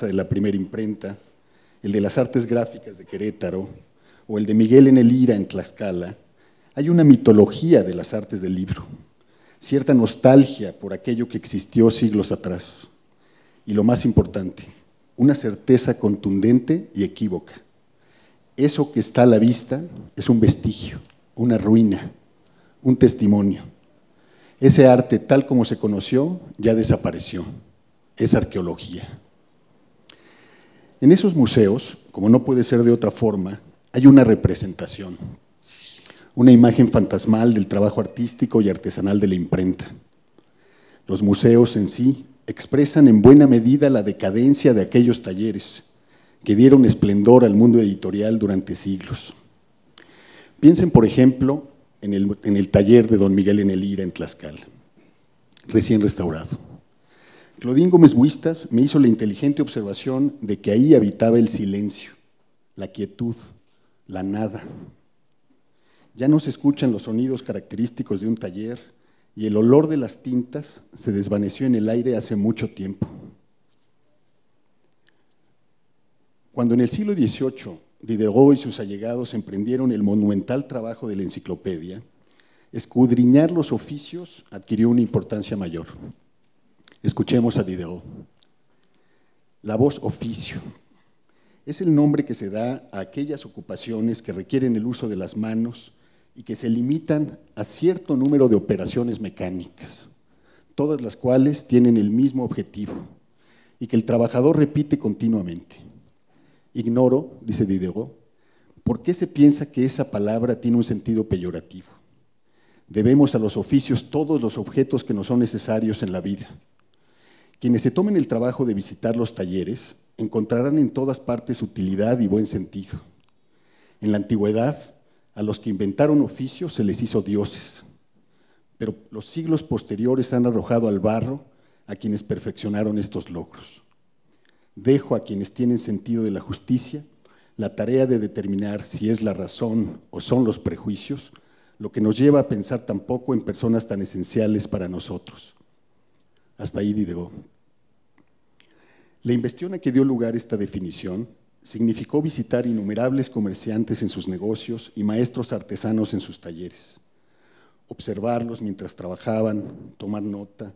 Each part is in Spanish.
de la Primera Imprenta, el de las Artes Gráficas de Querétaro o el de Miguel en el Ira en Tlaxcala, hay una mitología de las artes del libro, cierta nostalgia por aquello que existió siglos atrás y lo más importante, una certeza contundente y equívoca. Eso que está a la vista es un vestigio, una ruina, un testimonio. Ese arte tal como se conoció ya desapareció. Es arqueología. En esos museos, como no puede ser de otra forma, hay una representación, una imagen fantasmal del trabajo artístico y artesanal de la imprenta. Los museos en sí expresan en buena medida la decadencia de aquellos talleres que dieron esplendor al mundo editorial durante siglos. Piensen, por ejemplo, en el, taller de don Miguel Enelira en Tlaxcala, recién restaurado. Claudín Gómez Buistas me hizo la inteligente observación de que ahí habitaba el silencio, la quietud, la nada. Ya no se escuchan los sonidos característicos de un taller y el olor de las tintas se desvaneció en el aire hace mucho tiempo. Cuando en el siglo XVIII Diderot y sus allegados emprendieron el monumental trabajo de la enciclopedia, escudriñar los oficios adquirió una importancia mayor. Escuchemos a Diderot. La voz oficio es el nombre que se da a aquellas ocupaciones que requieren el uso de las manos y que se limitan a cierto número de operaciones mecánicas, todas las cuales tienen el mismo objetivo y que el trabajador repite continuamente. Ignoro, dice Diderot, por qué se piensa que esa palabra tiene un sentido peyorativo. Debemos a los oficios todos los objetos que nos son necesarios en la vida quienes se tomen el trabajo de visitar los talleres encontrarán en todas partes utilidad y buen sentido. En la antigüedad, a los que inventaron oficios se les hizo dioses, pero los siglos posteriores han arrojado al barro a quienes perfeccionaron estos logros. Dejo a quienes tienen sentido de la justicia la tarea de determinar si es la razón o son los prejuicios, lo que nos lleva a pensar tampoco en personas tan esenciales para nosotros, hasta ahí Diderot. La investigación a que dio lugar esta definición significó visitar innumerables comerciantes en sus negocios y maestros artesanos en sus talleres, observarlos mientras trabajaban, tomar nota,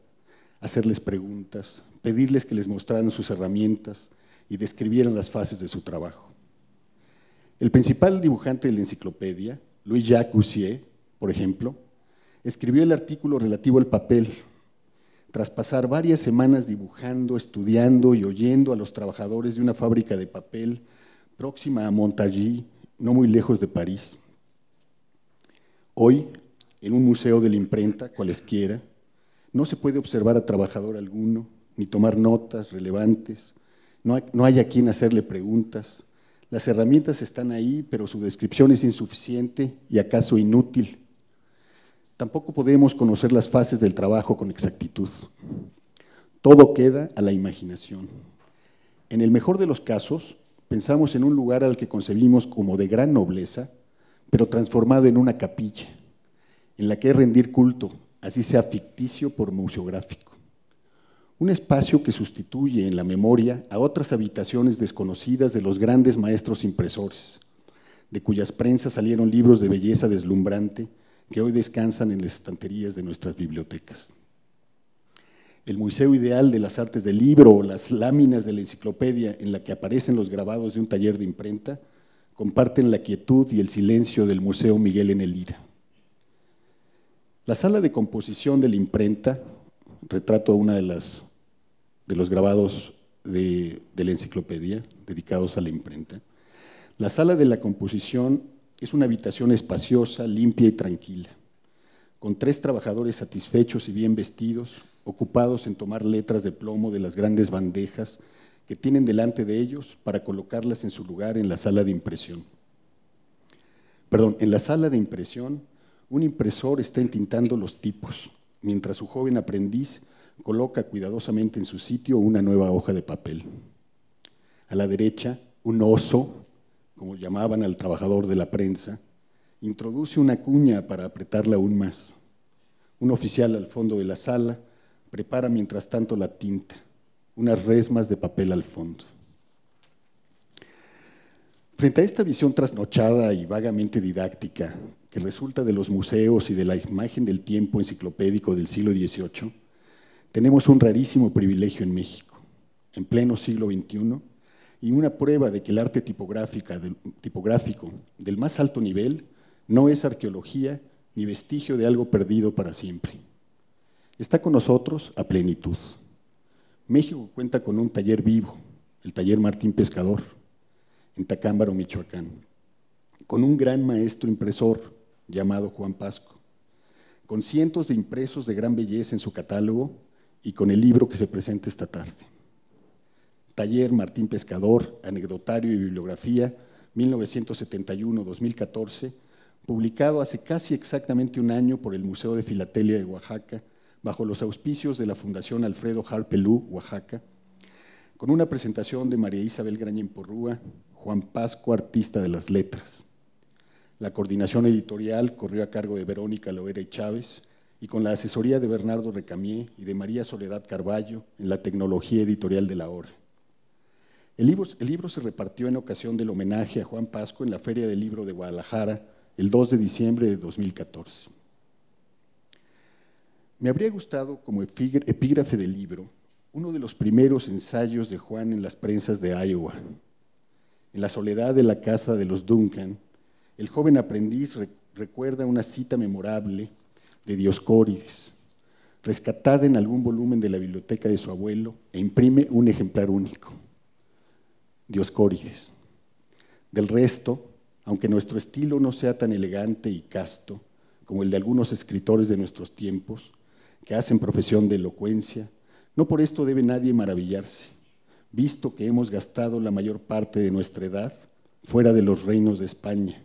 hacerles preguntas, pedirles que les mostraran sus herramientas y describieran las fases de su trabajo. El principal dibujante de la enciclopedia, Louis-Jacques por ejemplo, escribió el artículo relativo al papel tras pasar varias semanas dibujando, estudiando y oyendo a los trabajadores de una fábrica de papel próxima a Montargis, no muy lejos de París. Hoy, en un museo de la imprenta, cualesquiera, no se puede observar a trabajador alguno, ni tomar notas relevantes, no hay, no hay a quien hacerle preguntas. Las herramientas están ahí, pero su descripción es insuficiente y acaso inútil Tampoco podemos conocer las fases del trabajo con exactitud. Todo queda a la imaginación. En el mejor de los casos, pensamos en un lugar al que concebimos como de gran nobleza, pero transformado en una capilla, en la que rendir culto, así sea ficticio por museográfico. Un espacio que sustituye en la memoria a otras habitaciones desconocidas de los grandes maestros impresores, de cuyas prensas salieron libros de belleza deslumbrante, que hoy descansan en las estanterías de nuestras bibliotecas. El museo ideal de las artes del libro o las láminas de la enciclopedia en la que aparecen los grabados de un taller de imprenta comparten la quietud y el silencio del Museo Miguel en el Lira. La sala de composición de la imprenta, retrato una de las de los grabados de, de la enciclopedia dedicados a la imprenta, la sala de la composición es una habitación espaciosa, limpia y tranquila, con tres trabajadores satisfechos y bien vestidos, ocupados en tomar letras de plomo de las grandes bandejas que tienen delante de ellos para colocarlas en su lugar en la sala de impresión. Perdón, en la sala de impresión, un impresor está entintando los tipos, mientras su joven aprendiz coloca cuidadosamente en su sitio una nueva hoja de papel. A la derecha, un oso como llamaban al trabajador de la prensa, introduce una cuña para apretarla aún más. Un oficial al fondo de la sala prepara mientras tanto la tinta, unas resmas de papel al fondo. Frente a esta visión trasnochada y vagamente didáctica que resulta de los museos y de la imagen del tiempo enciclopédico del siglo XVIII, tenemos un rarísimo privilegio en México. En pleno siglo XXI, y una prueba de que el arte tipográfico del más alto nivel no es arqueología ni vestigio de algo perdido para siempre. Está con nosotros a plenitud. México cuenta con un taller vivo, el taller Martín Pescador, en Tacámbaro, Michoacán, con un gran maestro impresor llamado Juan Pasco, con cientos de impresos de gran belleza en su catálogo y con el libro que se presenta esta tarde. Taller Martín Pescador, Anecdotario y Bibliografía, 1971-2014, publicado hace casi exactamente un año por el Museo de Filatelia de Oaxaca, bajo los auspicios de la Fundación Alfredo Harpelú, Oaxaca, con una presentación de María Isabel Grañen Porrúa, Juan Pascua, artista de las letras. La coordinación editorial corrió a cargo de Verónica Loera y Chávez y con la asesoría de Bernardo Recamier y de María Soledad Carballo en la tecnología editorial de la hora. El libro, se repartió en ocasión del homenaje a Juan Pasco en la Feria del Libro de Guadalajara el 2 de diciembre de 2014. Me habría gustado, como epígrafe del libro, uno de los primeros ensayos de Juan en las prensas de Iowa. En la soledad de la casa de los Duncan, el joven aprendiz recuerda una cita memorable de Dioscórides, rescatada en algún volumen de la biblioteca de su abuelo e imprime un ejemplar único. Dioscórides. Del resto, aunque nuestro estilo no sea tan elegante y casto como el de algunos escritores de nuestros tiempos, que hacen profesión de elocuencia, no por esto debe nadie maravillarse, visto que hemos gastado la mayor parte de nuestra edad fuera de los reinos de España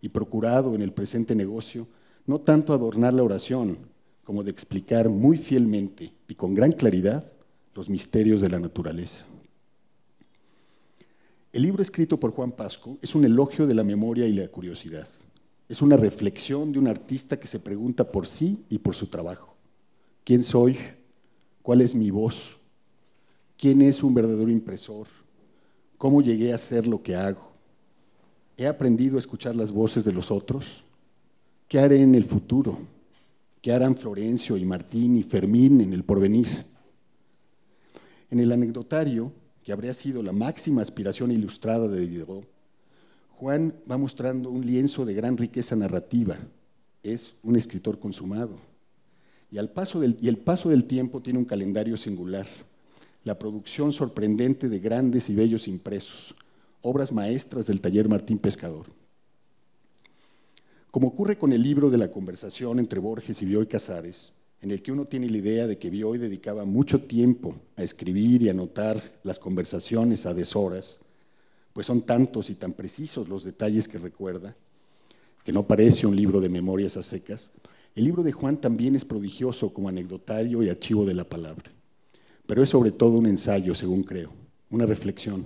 y procurado en el presente negocio no tanto adornar la oración, como de explicar muy fielmente y con gran claridad los misterios de la naturaleza. El libro escrito por Juan Pasco es un elogio de la memoria y la curiosidad. Es una reflexión de un artista que se pregunta por sí y por su trabajo. ¿Quién soy? ¿Cuál es mi voz? ¿Quién es un verdadero impresor? ¿Cómo llegué a ser lo que hago? ¿He aprendido a escuchar las voces de los otros? ¿Qué haré en el futuro? ¿Qué harán Florencio y Martín y Fermín en el porvenir? En el anecdotario, que habría sido la máxima aspiración ilustrada de Diderot, Juan va mostrando un lienzo de gran riqueza narrativa. Es un escritor consumado. Y, y el paso del tiempo tiene un calendario singular. La producción sorprendente de grandes y bellos impresos, obras maestras del taller Martín Pescador. Como ocurre con el libro de la conversación entre Borges y Bioy Casares, en el que uno tiene la idea de que Bioy dedicaba mucho tiempo a escribir y anotar las conversaciones a deshoras, pues son tantos y tan precisos los detalles que recuerda, que no parece un libro de memorias a secas, el libro de Juan también es prodigioso como anecdotario y archivo de la palabra. Pero es sobre todo un ensayo, según creo, una reflexión.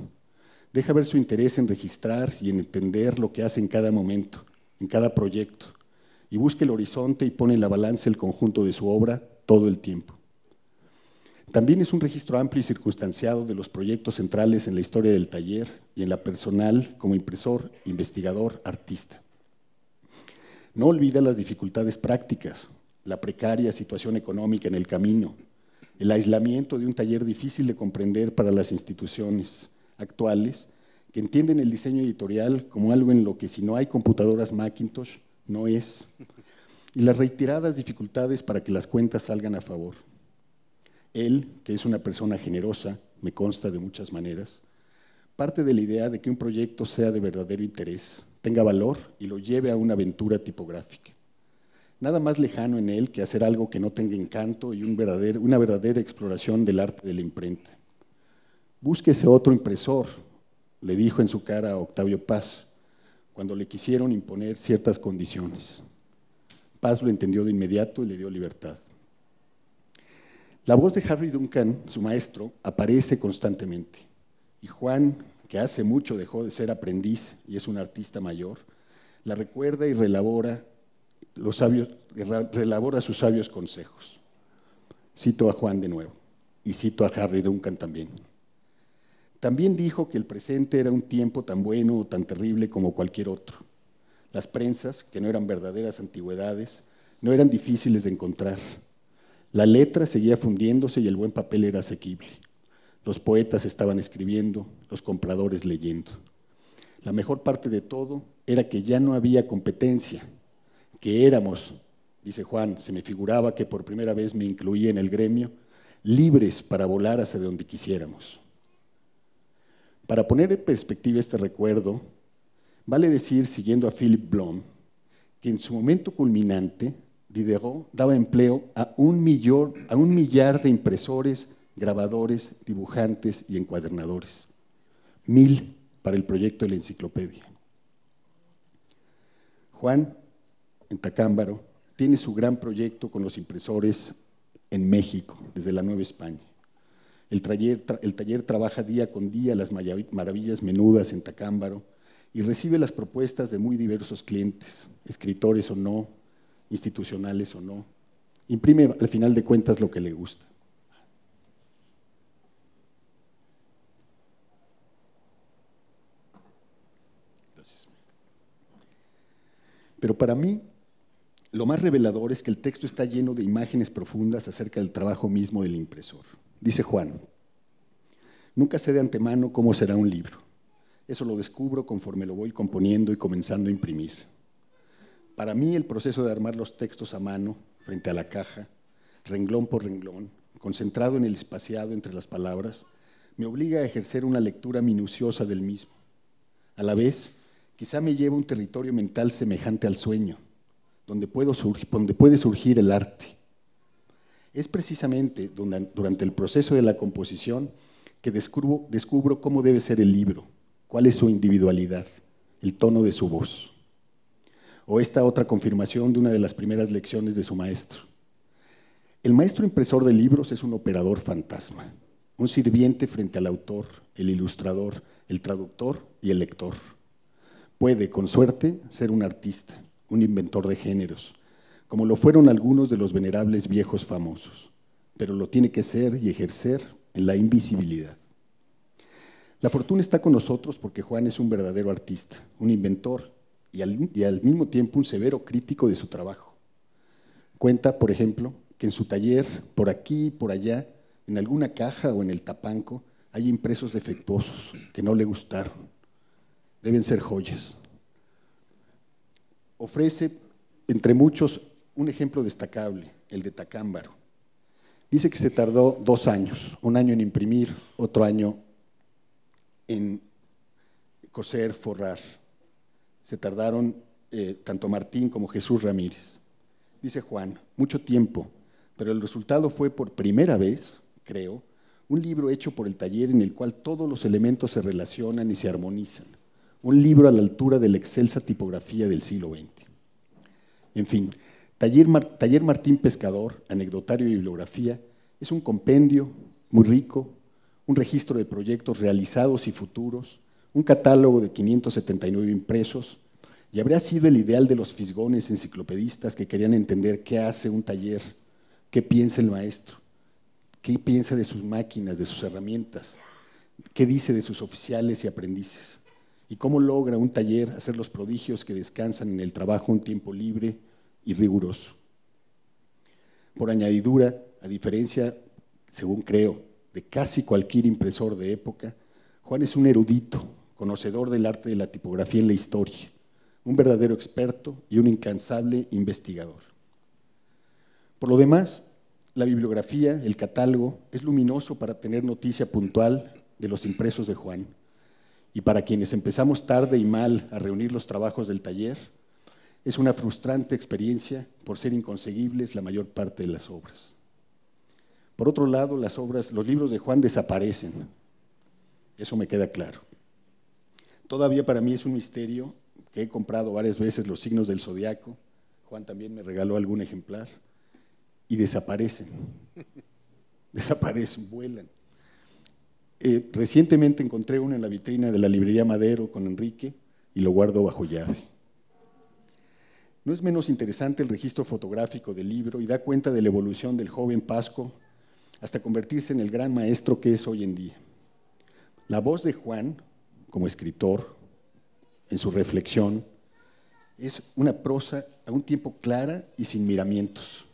Deja ver su interés en registrar y en entender lo que hace en cada momento, en cada proyecto, y busca el horizonte y pone en la balanza el conjunto de su obra todo el tiempo. También es un registro amplio y circunstanciado de los proyectos centrales en la historia del taller y en la personal como impresor, investigador, artista. No olvida las dificultades prácticas, la precaria situación económica en el camino, el aislamiento de un taller difícil de comprender para las instituciones actuales que entienden el diseño editorial como algo en lo que si no hay computadoras Macintosh no es, y las reiteradas dificultades para que las cuentas salgan a favor. Él, que es una persona generosa, me consta de muchas maneras, parte de la idea de que un proyecto sea de verdadero interés, tenga valor y lo lleve a una aventura tipográfica. Nada más lejano en él que hacer algo que no tenga encanto y una verdadera exploración del arte de la imprenta. Búsquese otro impresor, le dijo en su cara a Octavio Paz, cuando le quisieron imponer ciertas condiciones. Paz lo entendió de inmediato y le dio libertad. La voz de Harry Duncan, su maestro, aparece constantemente. Y Juan, que hace mucho dejó de ser aprendiz y es un artista mayor, la recuerda y relabora, sus sabios consejos. Cito a Juan de nuevo y cito a Harry Duncan también. También dijo que el presente era un tiempo tan bueno o tan terrible como cualquier otro. Las prensas, que no eran verdaderas antigüedades, no eran difíciles de encontrar. La letra seguía fundiéndose y el buen papel era asequible. Los poetas estaban escribiendo, los compradores leyendo. La mejor parte de todo era que ya no había competencia, que éramos, dice Juan, se me figuraba que por primera vez me incluía en el gremio, libres para volar hacia donde quisiéramos. Para poner en perspectiva este recuerdo, vale decir, siguiendo a Philip Blom, que en su momento culminante, Diderot daba empleo a un, a un millar de impresores, grabadores, dibujantes y encuadernadores. Mil para el proyecto de la enciclopedia. Juan, en Tacámbaro, tiene su gran proyecto con los impresores en México, desde la Nueva España. El taller, trabaja día con día las maravillas menudas en Tacámbaro y recibe las propuestas de muy diversos clientes, escritores o no, institucionales o no. Imprime al final de cuentas lo que le gusta. Pero para mí, lo más revelador es que el texto está lleno de imágenes profundas acerca del trabajo mismo del impresor. Dice Juan, nunca sé de antemano cómo será un libro. Eso lo descubro conforme lo voy componiendo y comenzando a imprimir. Para mí el proceso de armar los textos a mano, frente a la caja, renglón por renglón, concentrado en el espaciado entre las palabras, me obliga a ejercer una lectura minuciosa del mismo. A la vez, quizá me lleva a un territorio mental semejante al sueño, donde, donde puede surgir el arte, es precisamente durante el proceso de la composición que descubro, cómo debe ser el libro, cuál es su individualidad, el tono de su voz. O esta otra confirmación de una de las primeras lecciones de su maestro. El maestro impresor de libros es un operador fantasma, un sirviente frente al autor, el ilustrador, el traductor y el lector. Puede, con suerte, ser un artista, un inventor de géneros, como lo fueron algunos de los venerables viejos famosos, pero lo tiene que ser y ejercer en la invisibilidad. La fortuna está con nosotros porque Juan es un verdadero artista, un inventor y al, mismo tiempo un severo crítico de su trabajo. Cuenta, por ejemplo, que en su taller, por aquí y por allá, en alguna caja o en el tapanco, hay impresos defectuosos que no le gustaron. Deben ser joyas. Ofrece, entre muchos, un ejemplo destacable, el de Tacámbaro. Dice que se tardó dos años, un año en imprimir, otro año en coser, forrar. Se tardaron eh, tanto Martín como Jesús Ramírez. Dice Juan, mucho tiempo, pero el resultado fue por primera vez, creo, un libro hecho por el taller en el cual todos los elementos se relacionan y se armonizan. Un libro a la altura de la excelsa tipografía del siglo XX. En fin, Taller, Martín Pescador, Anecdotario y Bibliografía, es un compendio muy rico, un registro de proyectos realizados y futuros, un catálogo de 579 impresos, y habría sido el ideal de los fisgones enciclopedistas que querían entender qué hace un taller, qué piensa el maestro, qué piensa de sus máquinas, de sus herramientas, qué dice de sus oficiales y aprendices, y cómo logra un taller hacer los prodigios que descansan en el trabajo un tiempo libre y riguroso. Por añadidura, a diferencia, según creo, de casi cualquier impresor de época, Juan es un erudito, conocedor del arte de la tipografía en la historia, un verdadero experto y un incansable investigador. Por lo demás, la bibliografía, el catálogo, es luminoso para tener noticia puntual de los impresos de Juan. Y para quienes empezamos tarde y mal a reunir los trabajos del taller, es una frustrante experiencia por ser inconseguibles la mayor parte de las obras. Por otro lado, las obras, los libros de Juan desaparecen. Eso me queda claro. Todavía para mí es un misterio que he comprado varias veces los signos del zodiaco. Juan también me regaló algún ejemplar y desaparecen. Desaparecen, vuelan. Eh, recientemente encontré uno en la vitrina de la librería Madero con Enrique y lo guardo bajo llave. No es menos interesante el registro fotográfico del libro y da cuenta de la evolución del joven Pasco hasta convertirse en el gran maestro que es hoy en día. La voz de Juan, como escritor, en su reflexión, es una prosa a un tiempo clara y sin miramientos,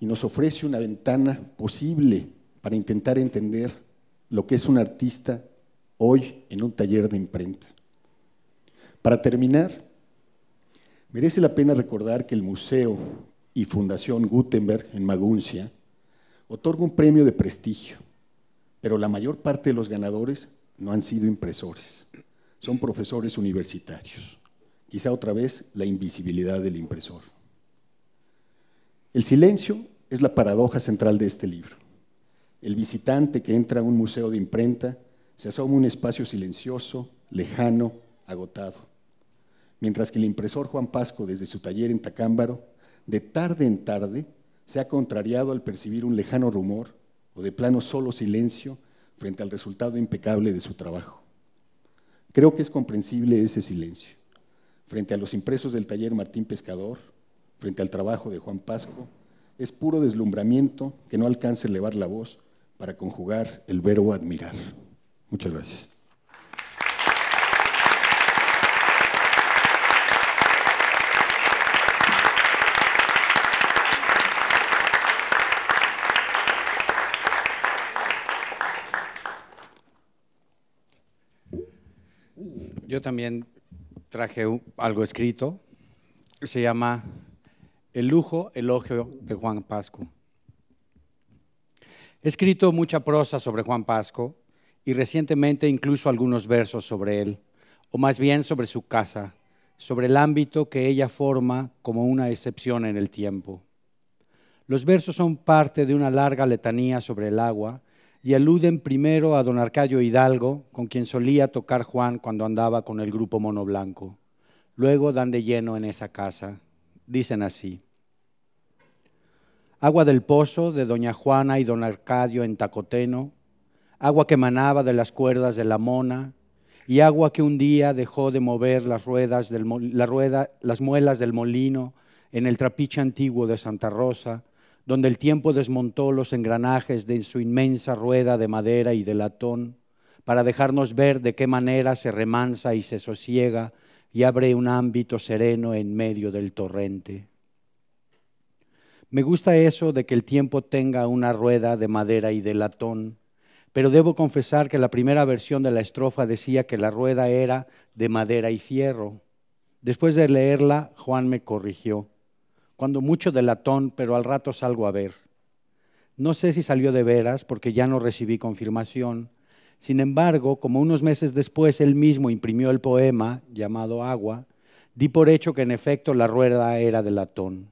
y nos ofrece una ventana posible para intentar entender lo que es un artista hoy en un taller de imprenta. Para terminar, Merece la pena recordar que el museo y Fundación Gutenberg en Maguncia otorga un premio de prestigio, pero la mayor parte de los ganadores no han sido impresores, son profesores universitarios. Quizá otra vez la invisibilidad del impresor. El silencio es la paradoja central de este libro. El visitante que entra a un museo de imprenta se asoma a un espacio silencioso, lejano, agotado mientras que el impresor Juan Pasco, desde su taller en Tacámbaro, de tarde en tarde, se ha contrariado al percibir un lejano rumor o de plano solo silencio frente al resultado impecable de su trabajo. Creo que es comprensible ese silencio, frente a los impresos del taller Martín Pescador, frente al trabajo de Juan Pasco, es puro deslumbramiento que no alcanza elevar la voz para conjugar el verbo admirar. Muchas gracias. yo también traje algo escrito. Se llama El lujo, elogio de Juan Pasco. He escrito mucha prosa sobre Juan Pasco y recientemente incluso algunos versos sobre él, o más bien sobre su casa, sobre el ámbito que ella forma como una excepción en el tiempo. Los versos son parte de una larga letanía sobre el agua y aluden primero a don Arcadio Hidalgo, con quien solía tocar Juan cuando andaba con el grupo Mono Blanco. Luego dan de lleno en esa casa. Dicen así. Agua del pozo de doña Juana y don Arcadio en Tacoteno, agua que manaba de las cuerdas de la mona, y agua que un día dejó de mover las, ruedas las muelas del molino en el trapiche antiguo de Santa Rosa, donde el tiempo desmontó los engranajes de su inmensa rueda de madera y de latón, para dejarnos ver de qué manera se remansa y se sosiega y abre un ámbito sereno en medio del torrente. Me gusta eso de que el tiempo tenga una rueda de madera y de latón, pero debo confesar que la primera versión de la estrofa decía que la rueda era de madera y fierro. Después de leerla, Juan me corrigió cuando mucho de latón, pero al rato salgo a ver. No sé si salió de veras porque ya no recibí confirmación. Sin embargo, como unos meses después él mismo imprimió el poema llamado Agua, di por hecho que en efecto la rueda era de latón.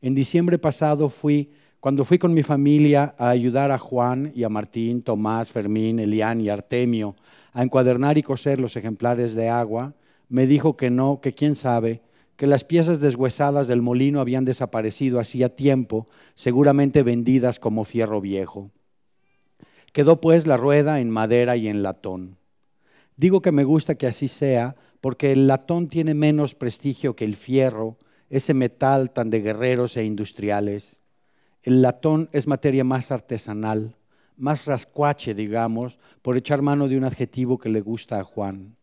En diciembre pasado fui, cuando fui con mi familia a ayudar a Juan y a Martín, Tomás, Fermín, Elián y Artemio a encuadernar y coser los ejemplares de Agua, me dijo que no, que quién sabe, que las piezas deshuesadas del molino habían desaparecido hacía tiempo, seguramente vendidas como fierro viejo. Quedó pues la rueda en madera y en latón. Digo que me gusta que así sea, porque el latón tiene menos prestigio que el fierro, ese metal tan de guerreros e industriales. El latón es materia más artesanal, más rascuache, digamos, por echar mano de un adjetivo que le gusta a Juan.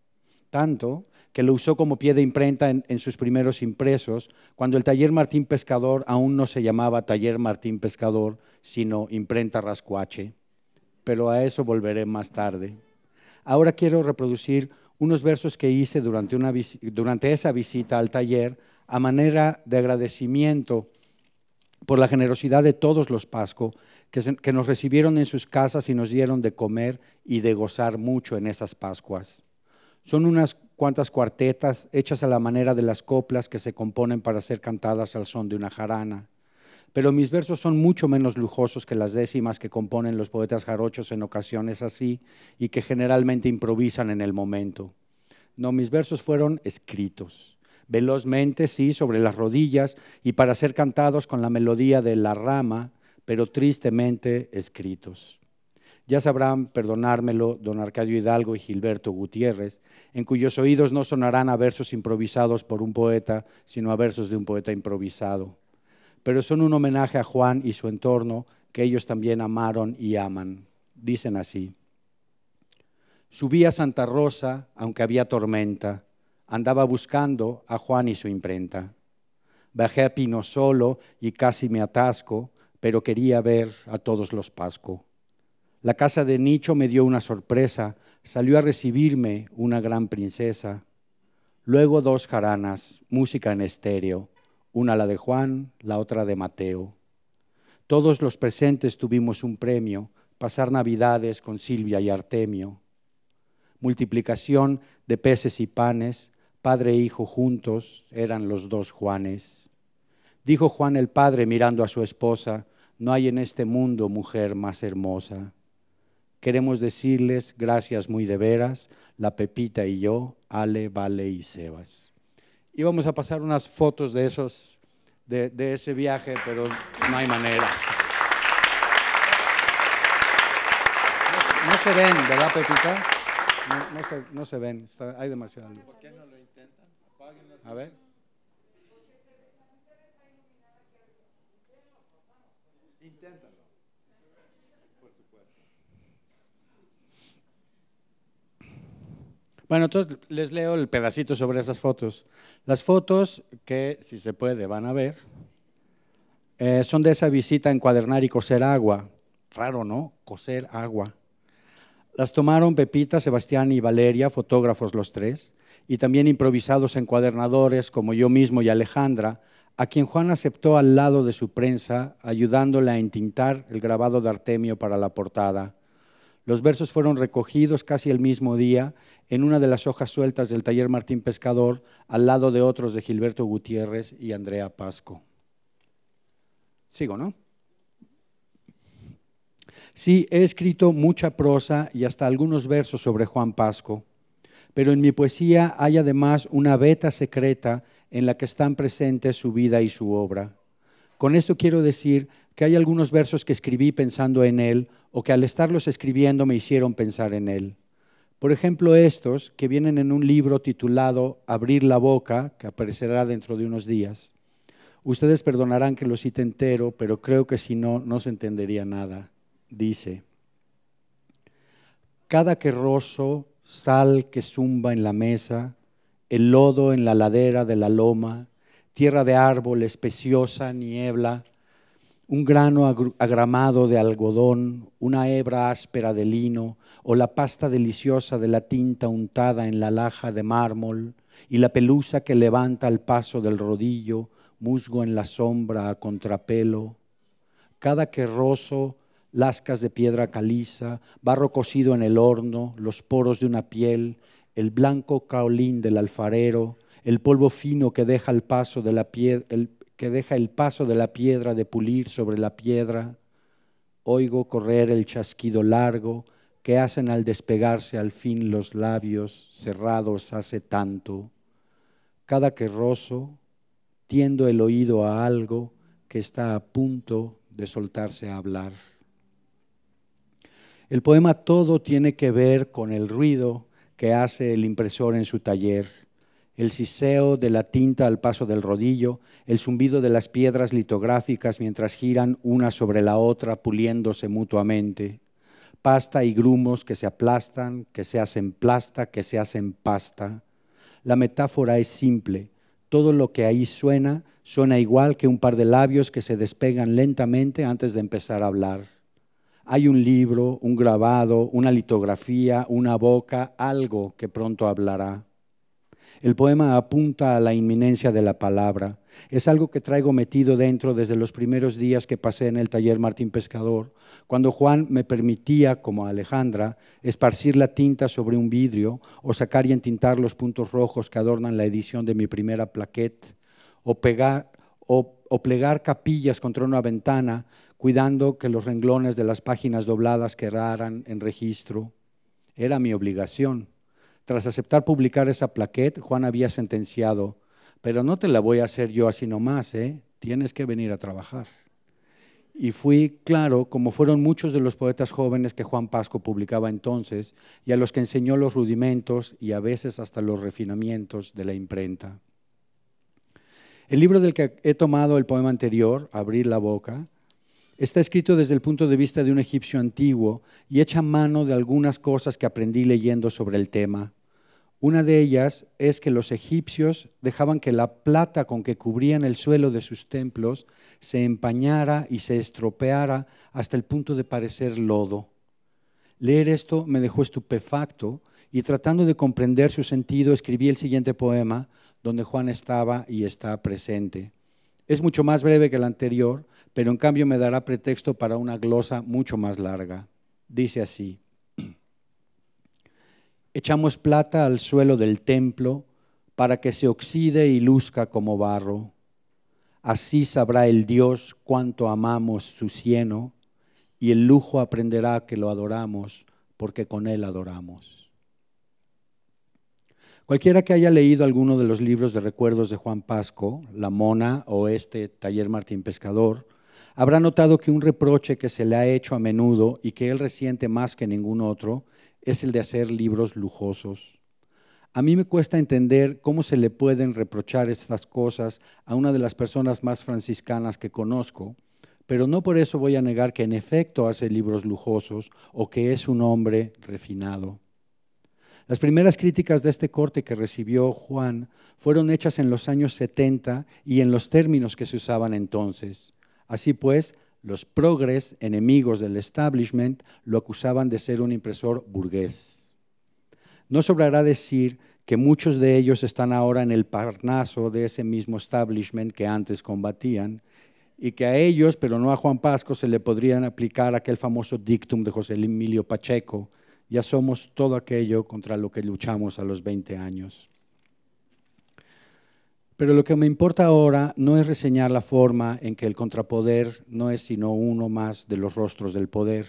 Tanto que lo usó como pie de imprenta en, sus primeros impresos, cuando el taller Martín Pescador aún no se llamaba taller Martín Pescador, sino imprenta Rascuache. Pero a eso volveré más tarde. Ahora quiero reproducir unos versos que hice durante, una, durante esa visita al taller a manera de agradecimiento por la generosidad de todos los Pasco que, que, nos recibieron en sus casas y nos dieron de comer y de gozar mucho en esas Pascuas. Son unas cuántas cuartetas hechas a la manera de las coplas que se componen para ser cantadas al son de una jarana. Pero mis versos son mucho menos lujosos que las décimas que componen los poetas jarochos en ocasiones así y que generalmente improvisan en el momento. No, mis versos fueron escritos, velozmente, sí, sobre las rodillas y para ser cantados con la melodía de la rama, pero tristemente escritos. Ya sabrán perdonármelo don Arcadio Hidalgo y Gilberto Gutiérrez, en cuyos oídos no sonarán a versos improvisados por un poeta, sino a versos de un poeta improvisado. Pero son un homenaje a Juan y su entorno, que ellos también amaron y aman. Dicen así. Subí a Santa Rosa, aunque había tormenta, andaba buscando a Juan y su imprenta. Bajé a Pino solo y casi me atasco, pero quería ver a todos los Pasco. La casa de Nicho me dio una sorpresa. Salió a recibirme una gran princesa. Luego dos jaranas, música en estéreo. Una la de Juan, la otra de Mateo. Todos los presentes tuvimos un premio, pasar Navidades con Silvia y Artemio. Multiplicación de peces y panes, padre e hijo juntos eran los dos Juanes. Dijo Juan el padre mirando a su esposa, no hay en este mundo mujer más hermosa. Queremos decirles gracias muy de veras, la Pepita y yo, Ale, Vale y Sebas. Y vamos a pasar unas fotos de, esos, de, de ese viaje, pero no hay manera. No, se ven, ¿verdad, Pepita? No, se, ven, hay demasiada ¿Por qué no lo intentan? A ver. Bueno, entonces les leo el pedacito sobre esas fotos. Las fotos que, si se puede, van a ver, eh, son de esa visita a encuadernar y coser agua. Raro, ¿no? Coser agua. Las tomaron Pepita, Sebastián y Valeria, fotógrafos los tres, y también improvisados encuadernadores como yo mismo y Alejandra, a quien Juan aceptó al lado de su prensa, ayudándola a entintar el grabado de Artemio para la portada. Los versos fueron recogidos casi el mismo día en una de las hojas sueltas del taller Martín Pescador, al lado de otros de Gilberto Gutiérrez y Andrea Pasco. Sigo, ¿no? Sí, he escrito mucha prosa y hasta algunos versos sobre Juan Pasco, pero en mi poesía hay además una veta secreta en la que están presentes su vida y su obra. Con esto quiero decir que hay algunos versos que escribí pensando en Él o que al estarlos escribiendo me hicieron pensar en Él. Por ejemplo, estos que vienen en un libro titulado Abrir la boca, que aparecerá dentro de unos días. Ustedes perdonarán que lo cite entero, pero creo que si no, no se entendería nada. Dice, cada que rozo, sal que zumba en la mesa, el lodo en la ladera de la loma, tierra de árbol, especiosa, niebla, un grano agramado de algodón, una hebra áspera de lino, o la pasta deliciosa de la tinta untada en la laja de mármol, y la pelusa que levanta al paso del rodillo, musgo en la sombra a contrapelo, cada que lascas de piedra caliza, barro cocido en el horno, los poros de una piel, el blanco caolín del alfarero, el polvo fino que deja al paso de la piel, que deja el paso de la piedra de pulir sobre la piedra. Oigo correr el chasquido largo que hacen al despegarse al fin los labios cerrados hace tanto. Cada que rozo, tiendo el oído a algo que está a punto de soltarse a hablar. El poema todo tiene que ver con el ruido que hace el impresor en su taller el siseo de la tinta al paso del rodillo, el zumbido de las piedras litográficas mientras giran una sobre la otra puliéndose mutuamente, pasta y grumos que se aplastan, que se hacen pasta, que se hacen pasta. La metáfora es simple, todo lo que ahí suena suena igual que un par de labios que se despegan lentamente antes de empezar a hablar. Hay un libro, un grabado, una litografía, una boca, algo que pronto hablará. El poema apunta a la inminencia de la palabra. Es algo que traigo metido dentro desde los primeros días que pasé en el taller Martín Pescador, cuando Juan me permitía, como Alejandra, esparcir la tinta sobre un vidrio o sacar y entintar los puntos rojos que adornan la edición de mi primera plaquette, o, o plegar capillas contra una ventana, cuidando que los renglones de las páginas dobladas quedaran en registro. Era mi obligación. Tras aceptar publicar esa plaquet, Juan había sentenciado, pero no te la voy a hacer yo así nomás, ¿eh? tienes que venir a trabajar. Y fui claro, como fueron muchos de los poetas jóvenes que Juan Pasco publicaba entonces, y a los que enseñó los rudimentos y a veces hasta los refinamientos de la imprenta. El libro del que he tomado el poema anterior, Abrir la boca, está escrito desde el punto de vista de un egipcio antiguo y echa mano de algunas cosas que aprendí leyendo sobre el tema. Una de ellas es que los egipcios dejaban que la plata con que cubrían el suelo de sus templos se empañara y se estropeara hasta el punto de parecer lodo. Leer esto me dejó estupefacto y tratando de comprender su sentido escribí el siguiente poema donde Juan estaba y está presente. Es mucho más breve que el anterior, pero en cambio me dará pretexto para una glosa mucho más larga. Dice así. Echamos plata al suelo del templo para que se oxide y luzca como barro. Así sabrá el Dios cuánto amamos su cieno y el lujo aprenderá que lo adoramos porque con él adoramos. Cualquiera que haya leído alguno de los libros de recuerdos de Juan Pasco, La Mona o este Taller Martín Pescador, habrá notado que un reproche que se le ha hecho a menudo y que él resiente más que ningún otro es el de hacer libros lujosos. A mí me cuesta entender cómo se le pueden reprochar estas cosas a una de las personas más franciscanas que conozco, pero no por eso voy a negar que en efecto hace libros lujosos o que es un hombre refinado. Las primeras críticas de este corte que recibió Juan fueron hechas en los años 70 y en los términos que se usaban entonces. Así pues, los progres, enemigos del establishment, lo acusaban de ser un impresor burgués. No sobrará decir que muchos de ellos están ahora en el parnaso de ese mismo establishment que antes combatían, y que a ellos, pero no a Juan Pasco, se le podrían aplicar aquel famoso dictum de José Emilio Pacheco, ya somos todo aquello contra lo que luchamos a los 20 años. Pero lo que me importa ahora no es reseñar la forma en que el contrapoder no es sino uno más de los rostros del poder.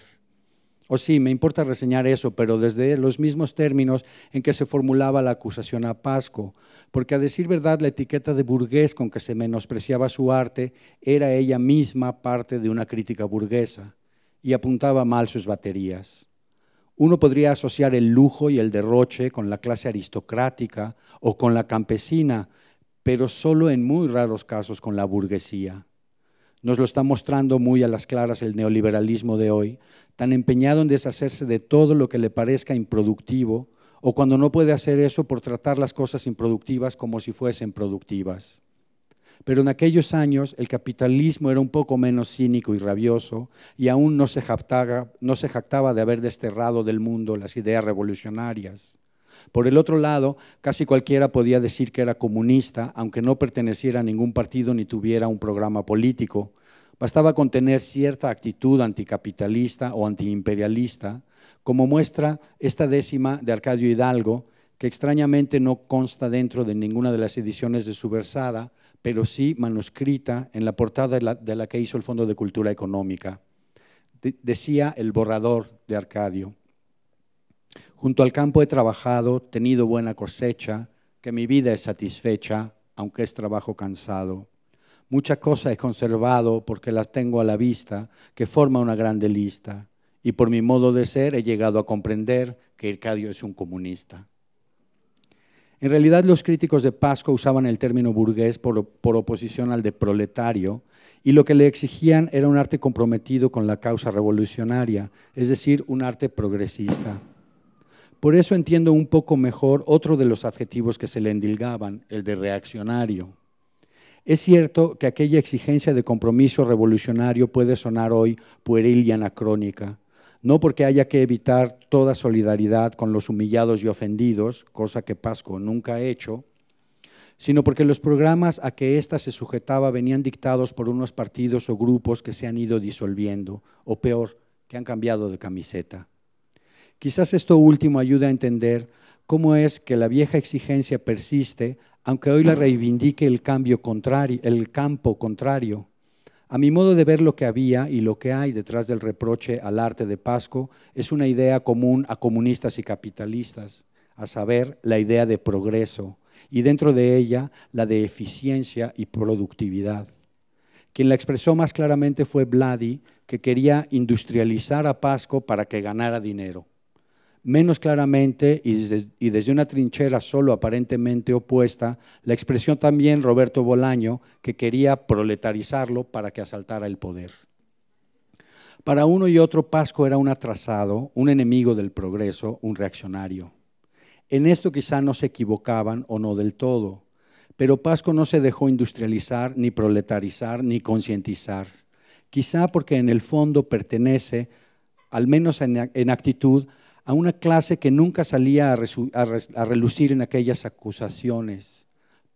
O sí, me importa reseñar eso, pero desde los mismos términos en que se formulaba la acusación a Pasco, porque a decir verdad la etiqueta de burgués con que se menospreciaba su arte era ella misma parte de una crítica burguesa y apuntaba mal sus baterías. Uno podría asociar el lujo y el derroche con la clase aristocrática o con la campesina, pero solo en muy raros casos con la burguesía. Nos lo está mostrando muy a las claras el neoliberalismo de hoy, tan empeñado en deshacerse de todo lo que le parezca improductivo, o cuando no puede hacer eso por tratar las cosas improductivas como si fuesen productivas. Pero en aquellos años el capitalismo era un poco menos cínico y rabioso y aún no se jactaba, no se jactaba de haber desterrado del mundo las ideas revolucionarias. Por el otro lado, casi cualquiera podía decir que era comunista, aunque no perteneciera a ningún partido ni tuviera un programa político. Bastaba con tener cierta actitud anticapitalista o antiimperialista, como muestra esta décima de Arcadio Hidalgo, que extrañamente no consta dentro de ninguna de las ediciones de su versada, pero sí manuscrita en la portada de la, que hizo el Fondo de Cultura Económica. decía el borrador de Arcadio. Junto al campo he trabajado, tenido buena cosecha, que mi vida es satisfecha, aunque es trabajo cansado. Mucha cosa he conservado porque las tengo a la vista, que forma una grande lista. Y por mi modo de ser he llegado a comprender que Ircadio es un comunista. En realidad los críticos de Pasco usaban el término burgués por, oposición al de proletario y lo que le exigían era un arte comprometido con la causa revolucionaria, es decir, un arte progresista. Por eso entiendo un poco mejor otro de los adjetivos que se le endilgaban, el de reaccionario. Es cierto que aquella exigencia de compromiso revolucionario puede sonar hoy pueril y anacrónica, no porque haya que evitar toda solidaridad con los humillados y ofendidos, cosa que Pasco nunca ha hecho, sino porque los programas a que ésta se sujetaba venían dictados por unos partidos o grupos que se han ido disolviendo, o peor, que han cambiado de camiseta. Quizás esto último ayude a entender cómo es que la vieja exigencia persiste, aunque hoy la reivindique el, cambio contrario, el campo contrario. A mi modo de ver lo que había y lo que hay detrás del reproche al arte de Pasco es una idea común a comunistas y capitalistas, a saber, la idea de progreso y dentro de ella la de eficiencia y productividad. Quien la expresó más claramente fue Vladi, que quería industrializar a Pasco para que ganara dinero menos claramente y desde, una trinchera solo aparentemente opuesta, la expresión también Roberto Bolaño, que quería proletarizarlo para que asaltara el poder. Para uno y otro, Pasco era un atrasado, un enemigo del progreso, un reaccionario. En esto quizá no se equivocaban o no del todo, pero Pasco no se dejó industrializar, ni proletarizar, ni concientizar. Quizá porque en el fondo pertenece, al menos en, en actitud, a una clase que nunca salía a, relucir en aquellas acusaciones.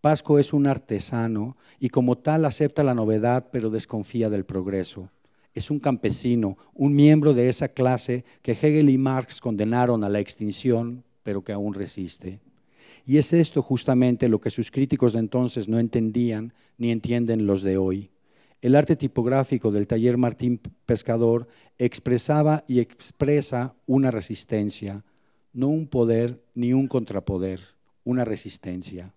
Pasco es un artesano y como tal acepta la novedad pero desconfía del progreso. Es un campesino, un miembro de esa clase que Hegel y Marx condenaron a la extinción pero que aún resiste. Y es esto justamente lo que sus críticos de entonces no entendían ni entienden los de hoy. El arte tipográfico del taller Martín Pescador expresaba y expresa una resistencia, no un poder ni un contrapoder, una resistencia.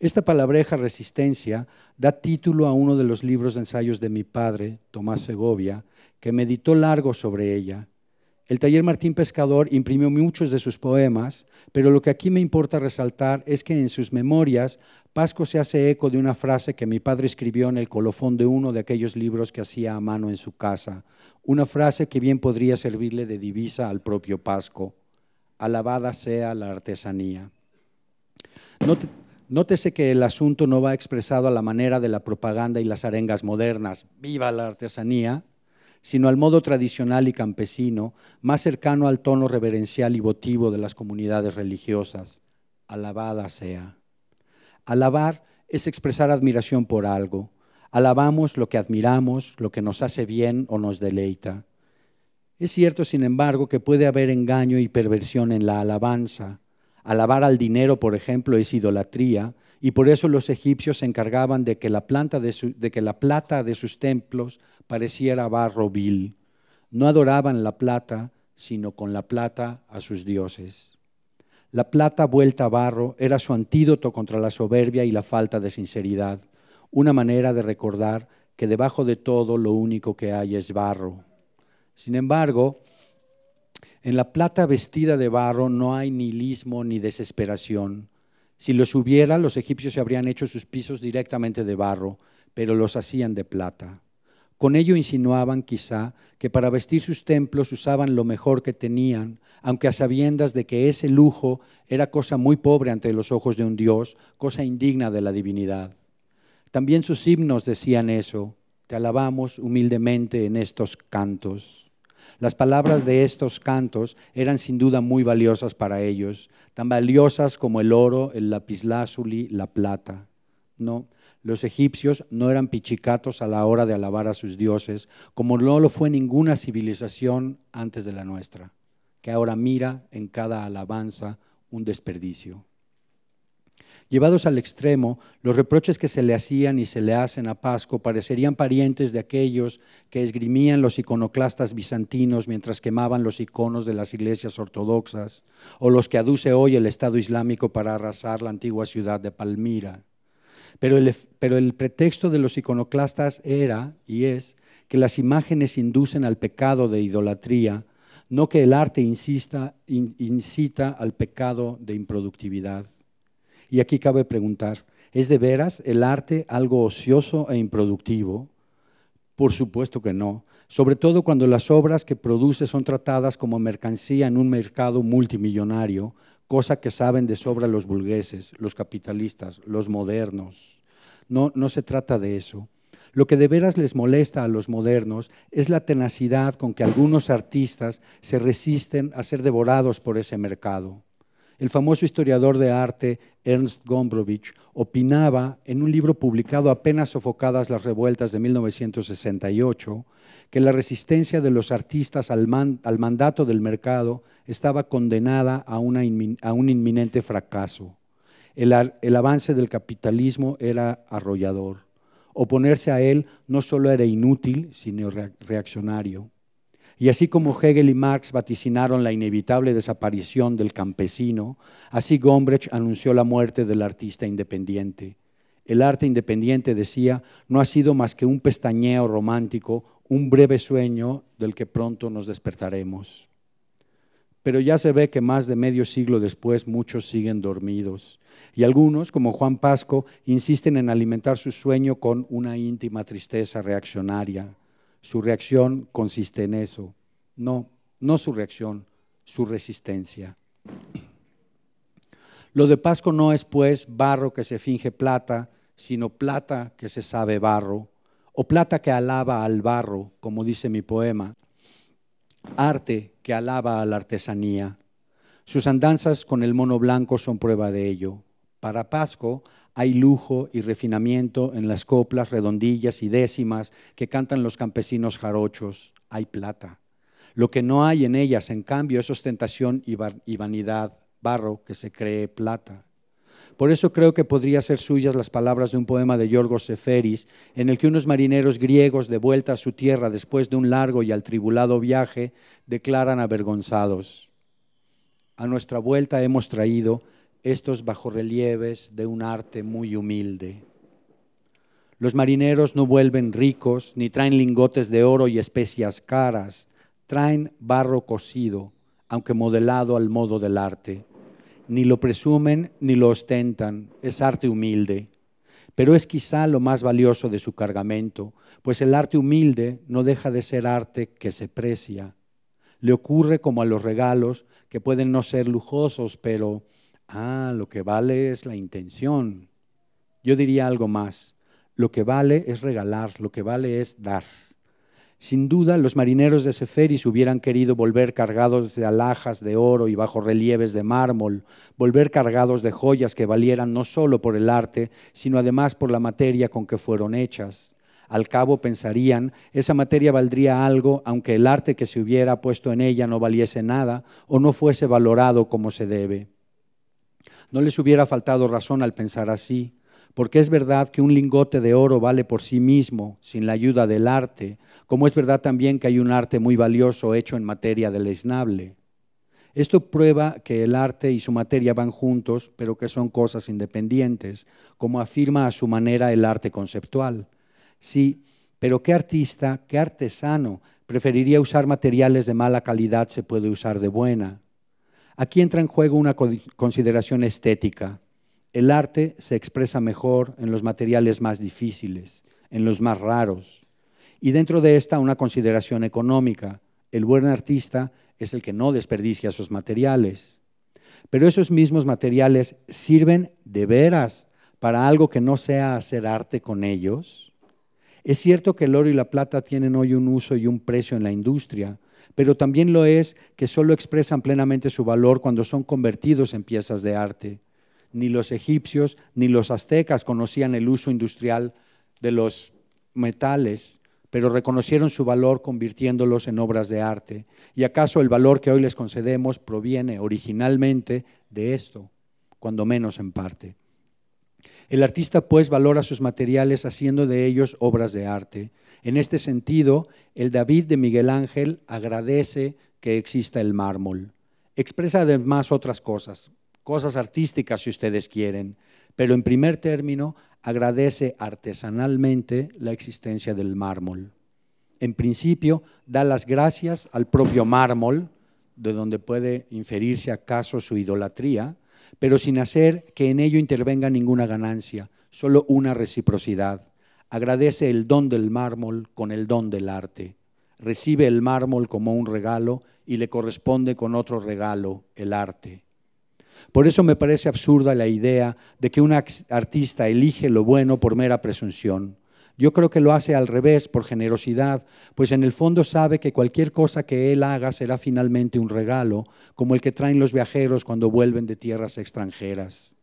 Esta palabreja resistencia da título a uno de los libros de ensayos de mi padre, Tomás Segovia, que meditó largo sobre ella. El taller Martín Pescador imprimió muchos de sus poemas, pero lo que aquí me importa resaltar es que en sus memorias Pasco se hace eco de una frase que mi padre escribió en el colofón de uno de aquellos libros que hacía a mano en su casa, una frase que bien podría servirle de divisa al propio Pasco, alabada sea la artesanía. Nótese que el asunto no va expresado a la manera de la propaganda y las arengas modernas, viva la artesanía, sino al modo tradicional y campesino, más cercano al tono reverencial y votivo de las comunidades religiosas, alabada sea. Alabar es expresar admiración por algo. Alabamos lo que admiramos, lo que nos hace bien o nos deleita. Es cierto, sin embargo, que puede haber engaño y perversión en la alabanza. Alabar al dinero, por ejemplo, es idolatría, y por eso los egipcios se encargaban de que la, que la plata de sus templos pareciera barro vil. No adoraban la plata, sino con la plata a sus dioses. La plata vuelta a barro era su antídoto contra la soberbia y la falta de sinceridad, una manera de recordar que debajo de todo lo único que hay es barro. Sin embargo, en la plata vestida de barro no hay nihilismo ni desesperación. Si los hubiera, los egipcios se habrían hecho sus pisos directamente de barro, pero los hacían de plata. Con ello insinuaban quizá que para vestir sus templos usaban lo mejor que tenían, aunque a sabiendas de que ese lujo era cosa muy pobre ante los ojos de un Dios, cosa indigna de la divinidad. También sus himnos decían eso, te alabamos humildemente en estos cantos. Las palabras de estos cantos eran sin duda muy valiosas para ellos, tan valiosas como el oro, el lapislázuli, la plata. No, los egipcios no eran pichicatos a la hora de alabar a sus dioses, como no lo fue ninguna civilización antes de la nuestra, que ahora mira en cada alabanza un desperdicio. Llevados al extremo, los reproches que se le hacían y se le hacen a Pasco parecerían parientes de aquellos que esgrimían los iconoclastas bizantinos mientras quemaban los iconos de las iglesias ortodoxas, o los que aduce hoy el Estado Islámico para arrasar la antigua ciudad de Palmira. Pero el, pretexto de los iconoclastas era y es que las imágenes inducen al pecado de idolatría, no que el arte incita al pecado de improductividad. Y aquí cabe preguntar, ¿es de veras el arte algo ocioso e improductivo? Por supuesto que no, sobre todo cuando las obras que produce son tratadas como mercancía en un mercado multimillonario, cosa que saben de sobra los burgueses, los capitalistas, los modernos. No, no se trata de eso. Lo que de veras les molesta a los modernos es la tenacidad con que algunos artistas se resisten a ser devorados por ese mercado. El famoso historiador de arte Ernst Gombrowicz opinaba en un libro publicado apenas sofocadas las revueltas de 1968 que la resistencia de los artistas al, mandato del mercado estaba condenada a, un inminente fracaso. El, el avance del capitalismo era arrollador. Oponerse a él no solo era inútil, sino reaccionario. Y así como Hegel y Marx vaticinaron la inevitable desaparición del campesino, así Gombrich anunció la muerte del artista independiente. El arte independiente, decía, no ha sido más que un pestañeo romántico, un breve sueño del que pronto nos despertaremos. Pero ya se ve que más de medio siglo después muchos siguen dormidos y algunos, como Juan Pasco, insisten en alimentar su sueño con una íntima tristeza reaccionaria. Su reacción consiste en eso. No, no su reacción, su resistencia. Lo de Pasco no es pues barro que se finge plata, sino plata que se sabe barro o plata que alaba al barro, como dice mi poema, arte que alaba a la artesanía. Sus andanzas con el mono blanco son prueba de ello. Para Pasco hay lujo y refinamiento en las coplas redondillas y décimas que cantan los campesinos jarochos. Hay plata. Lo que no hay en ellas, en cambio, es ostentación y, y vanidad, barro que se cree plata. Por eso creo que podrían ser suyas las palabras de un poema de Yorgos Seferis, en el que unos marineros griegos de vuelta a su tierra después de un largo y altribulado viaje declaran avergonzados. A nuestra vuelta hemos traído estos bajorrelieves de un arte muy humilde. Los marineros no vuelven ricos, ni traen lingotes de oro y especias caras, traen barro cocido, aunque modelado al modo del arte ni lo presumen ni lo ostentan, es arte humilde, pero es quizá lo más valioso de su cargamento, pues el arte humilde no deja de ser arte que se precia. Le ocurre como a los regalos, que pueden no ser lujosos, pero, ah, lo que vale es la intención. Yo diría algo más, lo que vale es regalar, lo que vale es dar. Sin duda, los marineros de Seferis hubieran querido volver cargados de alhajas de oro y bajo relieves de mármol, volver cargados de joyas que valieran no solo por el arte, sino además por la materia con que fueron hechas. Al cabo pensarían, esa materia valdría algo aunque el arte que se hubiera puesto en ella no valiese nada o no fuese valorado como se debe. No les hubiera faltado razón al pensar así. Porque es verdad que un lingote de oro vale por sí mismo, sin la ayuda del arte, como es verdad también que hay un arte muy valioso hecho en materia del esnable. Esto prueba que el arte y su materia van juntos, pero que son cosas independientes, como afirma a su manera el arte conceptual. Sí, pero ¿qué artista, qué artesano preferiría usar materiales de mala calidad se puede usar de buena? Aquí entra en juego una consideración estética. El arte se expresa mejor en los materiales más difíciles, en los más raros. Y dentro de esta una consideración económica. El buen artista es el que no desperdicia sus materiales. Pero esos mismos materiales sirven de veras para algo que no sea hacer arte con ellos. Es cierto que el oro y la plata tienen hoy un uso y un precio en la industria, pero también lo es que solo expresan plenamente su valor cuando son convertidos en piezas de arte ni los egipcios, ni los aztecas conocían el uso industrial de los metales, pero reconocieron su valor convirtiéndolos en obras de arte. ¿Y acaso el valor que hoy les concedemos proviene originalmente de esto, cuando menos en parte? El artista pues valora sus materiales haciendo de ellos obras de arte. En este sentido, el David de Miguel Ángel agradece que exista el mármol. Expresa además otras cosas, cosas artísticas si ustedes quieren, pero en primer término agradece artesanalmente la existencia del mármol. En principio, da las gracias al propio mármol, de donde puede inferirse acaso su idolatría, pero sin hacer que en ello intervenga ninguna ganancia, solo una reciprocidad. Agradece el don del mármol con el don del arte. Recibe el mármol como un regalo y le corresponde con otro regalo, el arte. Por eso me parece absurda la idea de que un artista elige lo bueno por mera presunción. Yo creo que lo hace al revés, por generosidad, pues en el fondo sabe que cualquier cosa que él haga será finalmente un regalo, como el que traen los viajeros cuando vuelven de tierras extranjeras.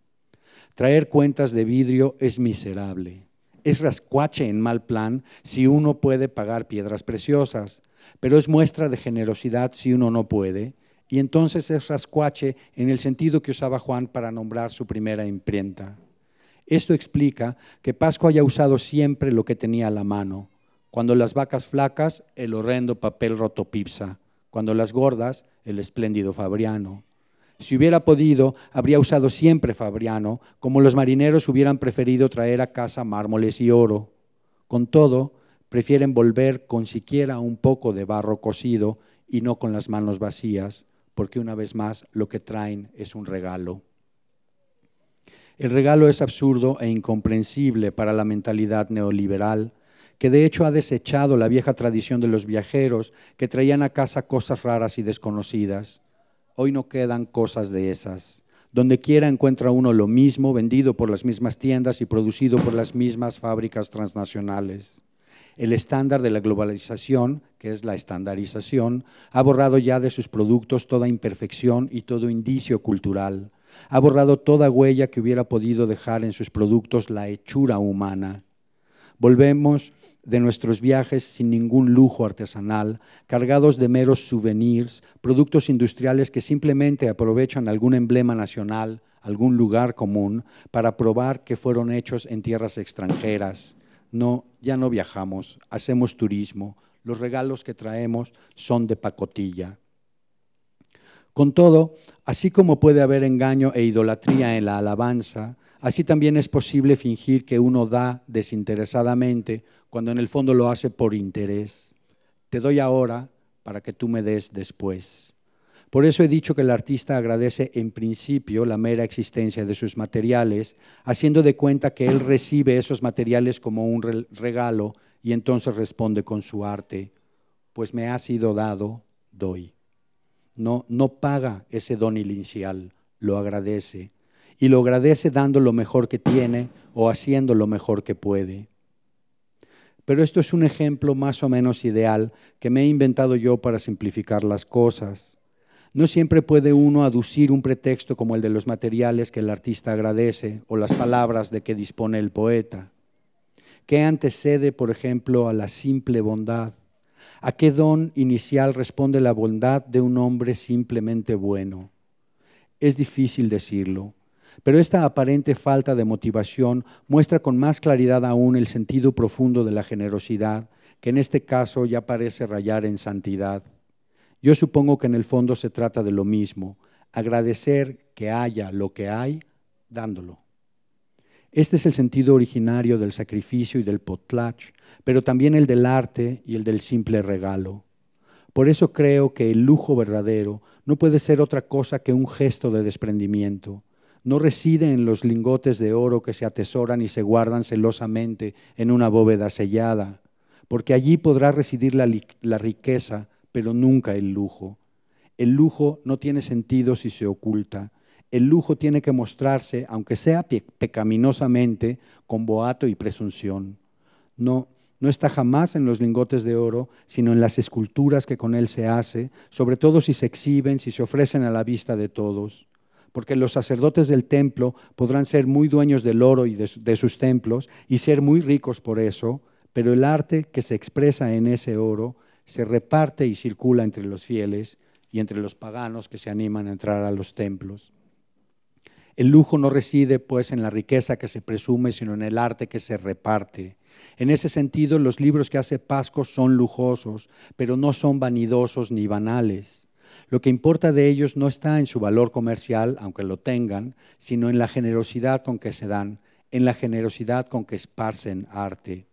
Traer cuentas de vidrio es miserable. Es rascuache en mal plan si uno puede pagar piedras preciosas, pero es muestra de generosidad si uno no puede, y entonces es rascuache en el sentido que usaba Juan para nombrar su primera imprenta. Esto explica que Pascua haya usado siempre lo que tenía a la mano. Cuando las vacas flacas, el horrendo papel roto rotopipsa. Cuando las gordas, el espléndido Fabriano. Si hubiera podido, habría usado siempre Fabriano, como los marineros hubieran preferido traer a casa mármoles y oro. Con todo, prefieren volver con siquiera un poco de barro cocido y no con las manos vacías, porque una vez más lo que traen es un regalo. El regalo es absurdo e incomprensible para la mentalidad neoliberal, que de hecho ha desechado la vieja tradición de los viajeros que traían a casa cosas raras y desconocidas. Hoy no quedan cosas de esas. Donde quiera encuentra uno lo mismo, vendido por las mismas tiendas y producido por las mismas fábricas transnacionales el estándar de la globalización, que es la estandarización, ha borrado ya de sus productos toda imperfección y todo indicio cultural, ha borrado toda huella que hubiera podido dejar en sus productos la hechura humana. Volvemos de nuestros viajes sin ningún lujo artesanal, cargados de meros souvenirs, productos industriales que simplemente aprovechan algún emblema nacional, algún lugar común, para probar que fueron hechos en tierras extranjeras no, ya no viajamos, hacemos turismo, los regalos que traemos son de pacotilla. Con todo, así como puede haber engaño e idolatría en la alabanza, así también es posible fingir que uno da desinteresadamente cuando en el fondo lo hace por interés. Te doy ahora para que tú me des después. Por eso he dicho que el artista agradece en principio la mera existencia de sus materiales, haciendo de cuenta que él recibe esos materiales como un regalo y entonces responde con su arte, pues me ha sido dado, doy. No, no paga ese don inicial, lo agradece. Y lo agradece dando lo mejor que tiene o haciendo lo mejor que puede pero esto es un ejemplo más o menos ideal que me he inventado yo para simplificar las cosas. No siempre puede uno aducir un pretexto como el de los materiales que el artista agradece o las palabras de que dispone el poeta. ¿Qué antecede, por ejemplo, a la simple bondad? ¿A qué don inicial responde la bondad de un hombre simplemente bueno? Es difícil decirlo, pero esta aparente falta de motivación muestra con más claridad aún el sentido profundo de la generosidad, que en este caso ya parece rayar en santidad. Yo supongo que en el fondo se trata de lo mismo, agradecer que haya lo que hay dándolo. Este es el sentido originario del sacrificio y del potlatch, pero también el del arte y el del simple regalo. Por eso creo que el lujo verdadero no puede ser otra cosa que un gesto de desprendimiento. No reside en los lingotes de oro que se atesoran y se guardan celosamente en una bóveda sellada, porque allí podrá residir la, la riqueza pero nunca el lujo. El lujo no tiene sentido si se oculta. El lujo tiene que mostrarse, aunque sea pecaminosamente, con boato y presunción. No, no está jamás en los lingotes de oro, sino en las esculturas que con él se hace, sobre todo si se exhiben, si se ofrecen a la vista de todos. Porque los sacerdotes del templo podrán ser muy dueños del oro y de, de sus templos y ser muy ricos por eso, pero el arte que se expresa en ese oro se reparte y circula entre los fieles y entre los paganos que se animan a entrar a los templos. El lujo no reside pues en la riqueza que se presume, sino en el arte que se reparte. En ese sentido, los libros que hace Pasco son lujosos, pero no son vanidosos ni banales. Lo que importa de ellos no está en su valor comercial, aunque lo tengan, sino en la generosidad con que se dan, en la generosidad con que esparcen arte.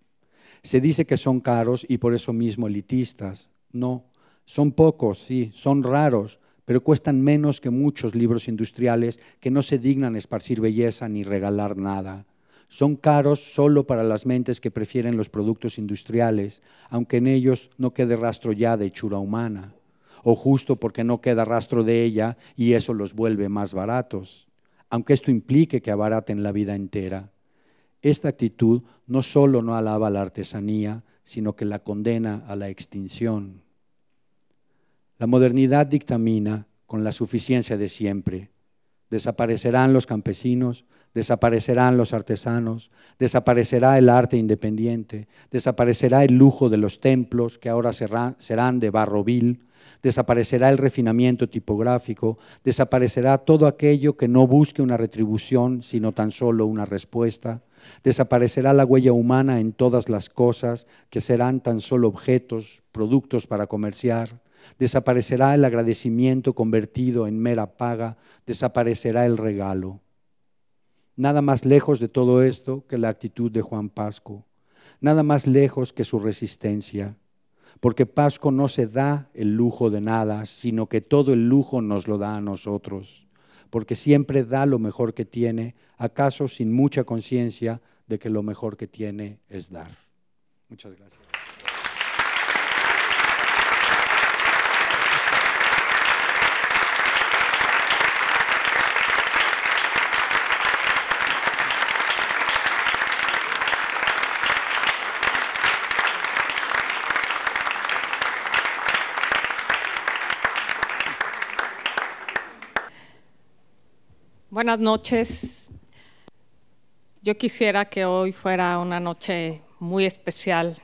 Se dice que son caros y por eso mismo elitistas. No, son pocos, sí, son raros, pero cuestan menos que muchos libros industriales que no se dignan esparcir belleza ni regalar nada. Son caros solo para las mentes que prefieren los productos industriales, aunque en ellos no quede rastro ya de hechura humana, o justo porque no queda rastro de ella y eso los vuelve más baratos, aunque esto implique que abaraten la vida entera. Esta actitud no solo no alaba la artesanía, sino que la condena a la extinción. La modernidad dictamina con la suficiencia de siempre. Desaparecerán los campesinos, desaparecerán los artesanos, desaparecerá el arte independiente, desaparecerá el lujo de los templos que ahora serán de barro vil, desaparecerá el refinamiento tipográfico, desaparecerá todo aquello que no busque una retribución, sino tan solo una respuesta, Desaparecerá la huella humana en todas las cosas, que serán tan solo objetos, productos para comerciar. Desaparecerá el agradecimiento convertido en mera paga, desaparecerá el regalo. Nada más lejos de todo esto que la actitud de Juan Pasco, nada más lejos que su resistencia, porque Pasco no se da el lujo de nada, sino que todo el lujo nos lo da a nosotros porque siempre da lo mejor que tiene, acaso sin mucha conciencia de que lo mejor que tiene es dar. Muchas gracias. Buenas noches. Yo quisiera que hoy fuera una noche muy especial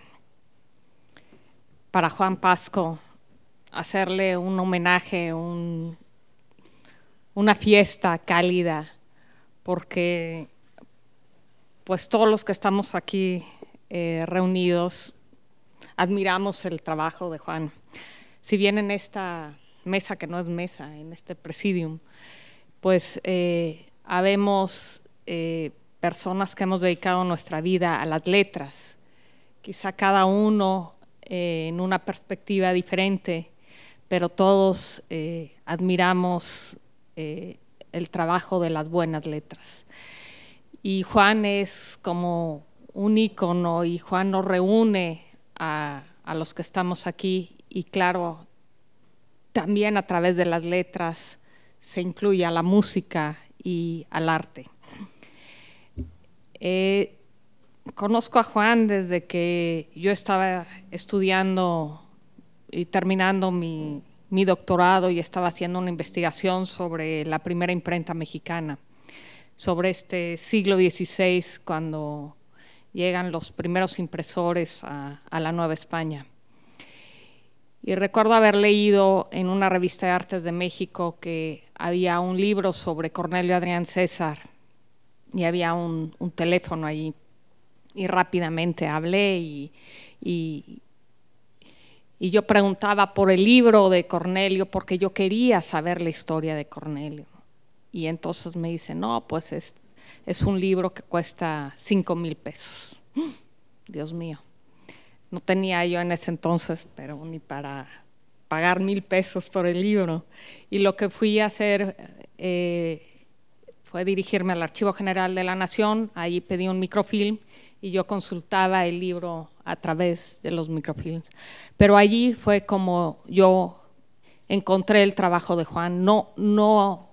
para Juan Pasco, hacerle un homenaje, un, una fiesta cálida, porque pues todos los que estamos aquí eh, reunidos admiramos el trabajo de Juan. Si bien en esta mesa, que no es mesa, en este presidium, pues eh, habemos eh, personas que hemos dedicado nuestra vida a las letras, quizá cada uno eh, en una perspectiva diferente, pero todos admiramos el trabajo de las buenas letras. Y Juan es como un ícono y Juan nos reúne a los que estamos aquí y claro, también a través de las letras se incluye a la música y al arte. Eh, conozco a Juan desde que yo estaba estudiando y terminando mi, doctorado y estaba haciendo una investigación sobre la primera imprenta mexicana, sobre este siglo XVI, cuando llegan los primeros impresores a la Nueva España. Y recuerdo haber leído en una revista de artes de México que había un libro sobre Cornelio Adrián César y había un, teléfono ahí Y rápidamente hablé y, y, yo preguntaba por el libro de Cornelio porque yo quería saber la historia de Cornelio. Y entonces me dice, no, pues es, es un libro que cuesta cinco mil pesos. Dios mío no tenía yo en ese entonces, pero ni para pagar mil pesos por el libro. Y lo que fui a hacer eh, fue dirigirme al Archivo General de la Nación, ahí pedí un microfilm y yo consultaba el libro a través de los microfilms. Pero allí fue como yo encontré el trabajo de Juan, no, no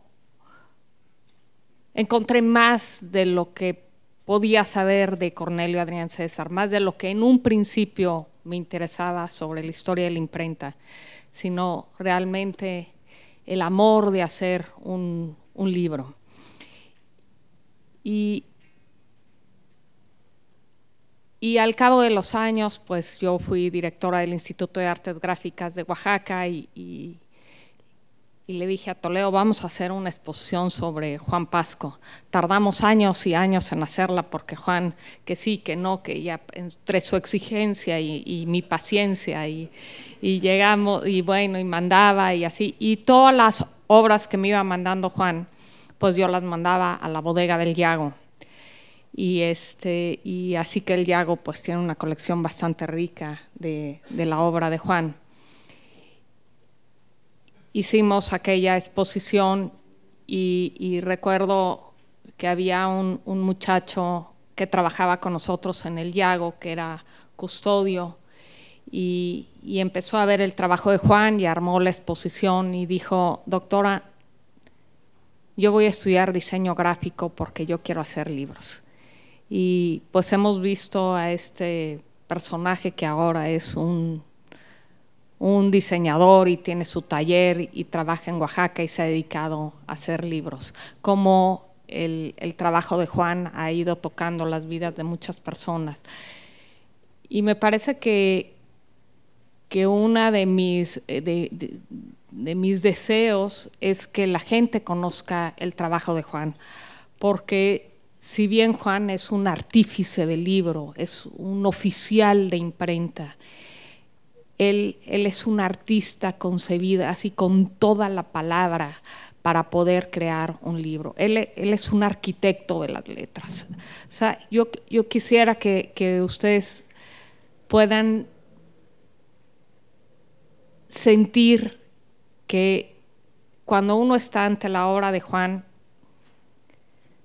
encontré más de lo que podía saber de Cornelio Adrián César, más de lo que en un principio me interesaba sobre la historia de la imprenta, sino realmente el amor de hacer un, libro. Y, al cabo de los años, pues yo fui directora del Instituto de Artes Gráficas de Oaxaca y, y le dije a Toleo, vamos a hacer una exposición sobre Juan Pasco. Tardamos años y años en hacerla porque Juan, que sí, que no, que ya entre su exigencia y, mi paciencia y, llegamos y bueno, y mandaba y así. Y todas las obras que me iba mandando Juan, pues yo las mandaba a la bodega del Yago. Y, este, así que el Yago pues tiene una colección bastante rica de la obra de Juan hicimos aquella exposición y, recuerdo que había un, muchacho que trabajaba con nosotros en el Yago, que era custodio, y empezó a ver el trabajo de Juan y armó la exposición y dijo, doctora, yo voy a estudiar diseño gráfico porque yo quiero hacer libros. Y pues hemos visto a este personaje que ahora es un un diseñador y tiene su taller y trabaja en Oaxaca y se ha dedicado a hacer libros. Como el, trabajo de Juan ha ido tocando las vidas de muchas personas. Y me parece que, que uno de mis, eh, mis deseos es que la gente conozca el trabajo de Juan, porque si bien Juan es un artífice del libro, es un oficial de imprenta, él, es un artista concebido así con toda la palabra para poder crear un libro. Él, es un arquitecto de las letras. O sea, yo, yo quisiera que, que ustedes puedan sentir que cuando uno está ante la obra de Juan,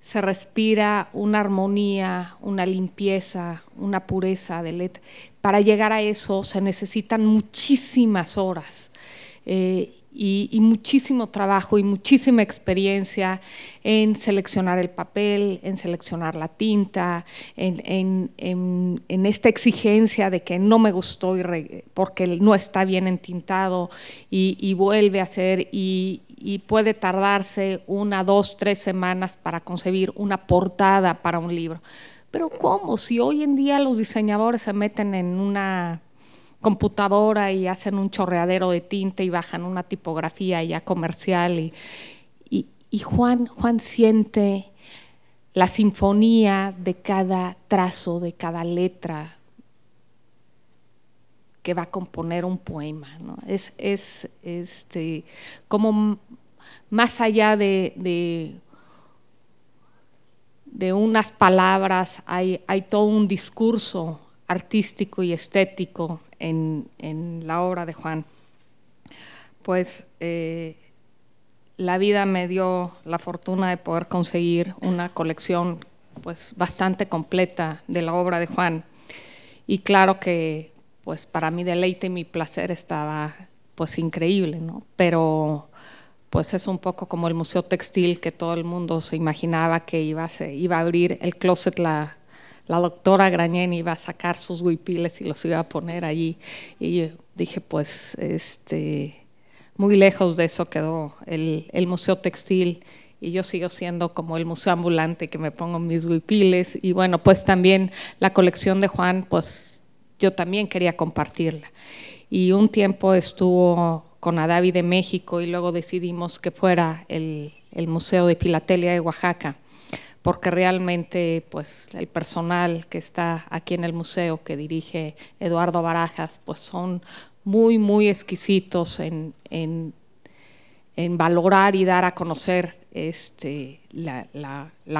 se respira una armonía, una limpieza, una pureza de letra, para llegar a eso se necesitan muchísimas horas eh, y, muchísimo trabajo y muchísima experiencia en seleccionar el papel, en seleccionar la tinta, en, esta exigencia de que no me gustó y porque no está bien entintado y, vuelve a ser y puede tardarse una, dos, tres semanas para concebir una portada para un libro. Pero ¿cómo? Si hoy en día los diseñadores se meten en una computadora y hacen un chorreadero de tinta y bajan una tipografía ya comercial y, Juan, Juan siente la sinfonía de cada trazo, de cada letra que va a componer un poema. Es, es este, como más allá de, de unas palabras, hay, hay todo un discurso artístico y estético en, en la obra de Juan. Pues eh, la vida me dio la fortuna de poder conseguir una colección pues bastante completa de la obra de Juan. Y claro que pues para mi deleite y mi placer estaba pues increíble, ¿no? Pero pues es un poco como el Museo Textil que todo el mundo se imaginaba que iba a, abrir el closet la, doctora Grañén iba a sacar sus huipiles y los iba a poner allí. Y dije, pues, este, muy lejos de eso quedó el, el, Museo Textil y yo sigo siendo como el museo ambulante que me pongo mis huipiles. Y bueno, pues también la colección de Juan, pues yo también quería compartirla. Y un tiempo estuvo con Adavi de México y luego decidimos que fuera el, Museo de Pilatelia de Oaxaca porque realmente pues el personal que está aquí en el museo que dirige Eduardo Barajas pues son muy muy exquisitos en, valorar y dar a conocer este, la,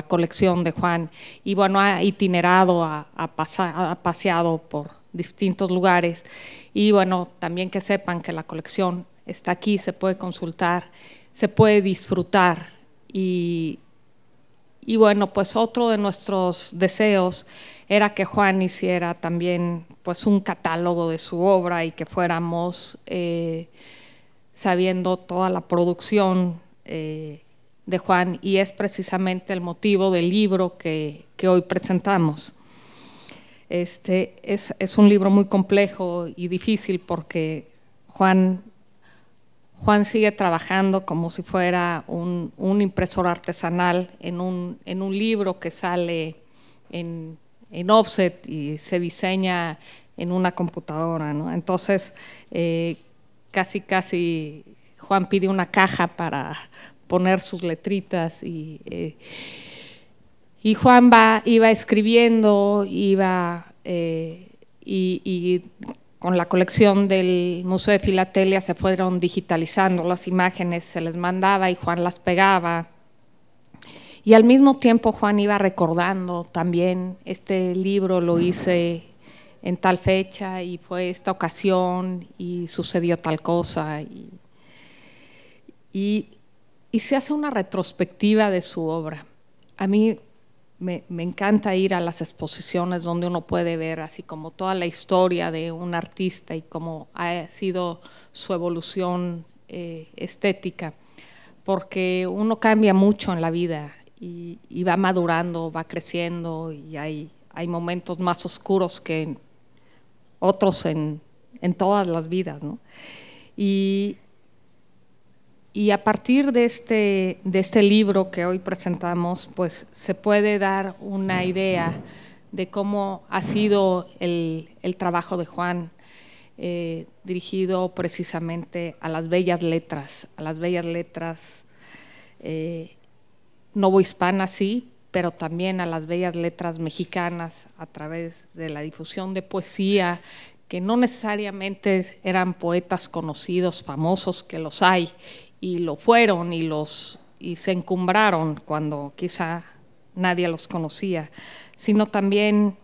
colección de Juan y bueno ha itinerado ha paseado por distintos lugares y bueno también que sepan que la colección está aquí, se puede consultar, se puede disfrutar. Y, y bueno, pues otro de nuestros deseos era que Juan hiciera también pues un catálogo de su obra y que fuéramos eh, sabiendo toda la producción eh, de Juan y es precisamente el motivo del libro que, hoy presentamos. Este es, es, un libro muy complejo y difícil porque Juan Juan sigue trabajando como si fuera un, impresor artesanal en un, libro que sale en, offset y se diseña en una computadora, Entonces, eh, casi, casi Juan pide una caja para poner sus letritas y, eh, Juan va, iba escribiendo, iba... Eh, y, y, con la colección del Museo de Filatelia se fueron digitalizando las imágenes, se les mandaba y Juan las pegaba. Y al mismo tiempo Juan iba recordando también, este libro lo hice en tal fecha y fue esta ocasión y sucedió tal cosa. Y, se hace una retrospectiva de su obra. A mí me, encanta ir a las exposiciones donde uno puede ver así como toda la historia de un artista y cómo ha sido su evolución eh, estética, porque uno cambia mucho en la vida y, va madurando, va creciendo y hay, hay momentos más oscuros que otros en, todas las vidas. Y, y a partir de este, de este libro que hoy presentamos, pues se puede dar una idea de cómo ha sido el, trabajo de Juan, eh, dirigido precisamente a las bellas letras, a las bellas letras eh, novohispanas, sí, pero también a las bellas letras mexicanas a través de la difusión de poesía, que no necesariamente eran poetas conocidos, famosos, que los hay, y lo fueron y los y se encumbraron cuando quizá nadie los conocía, sino también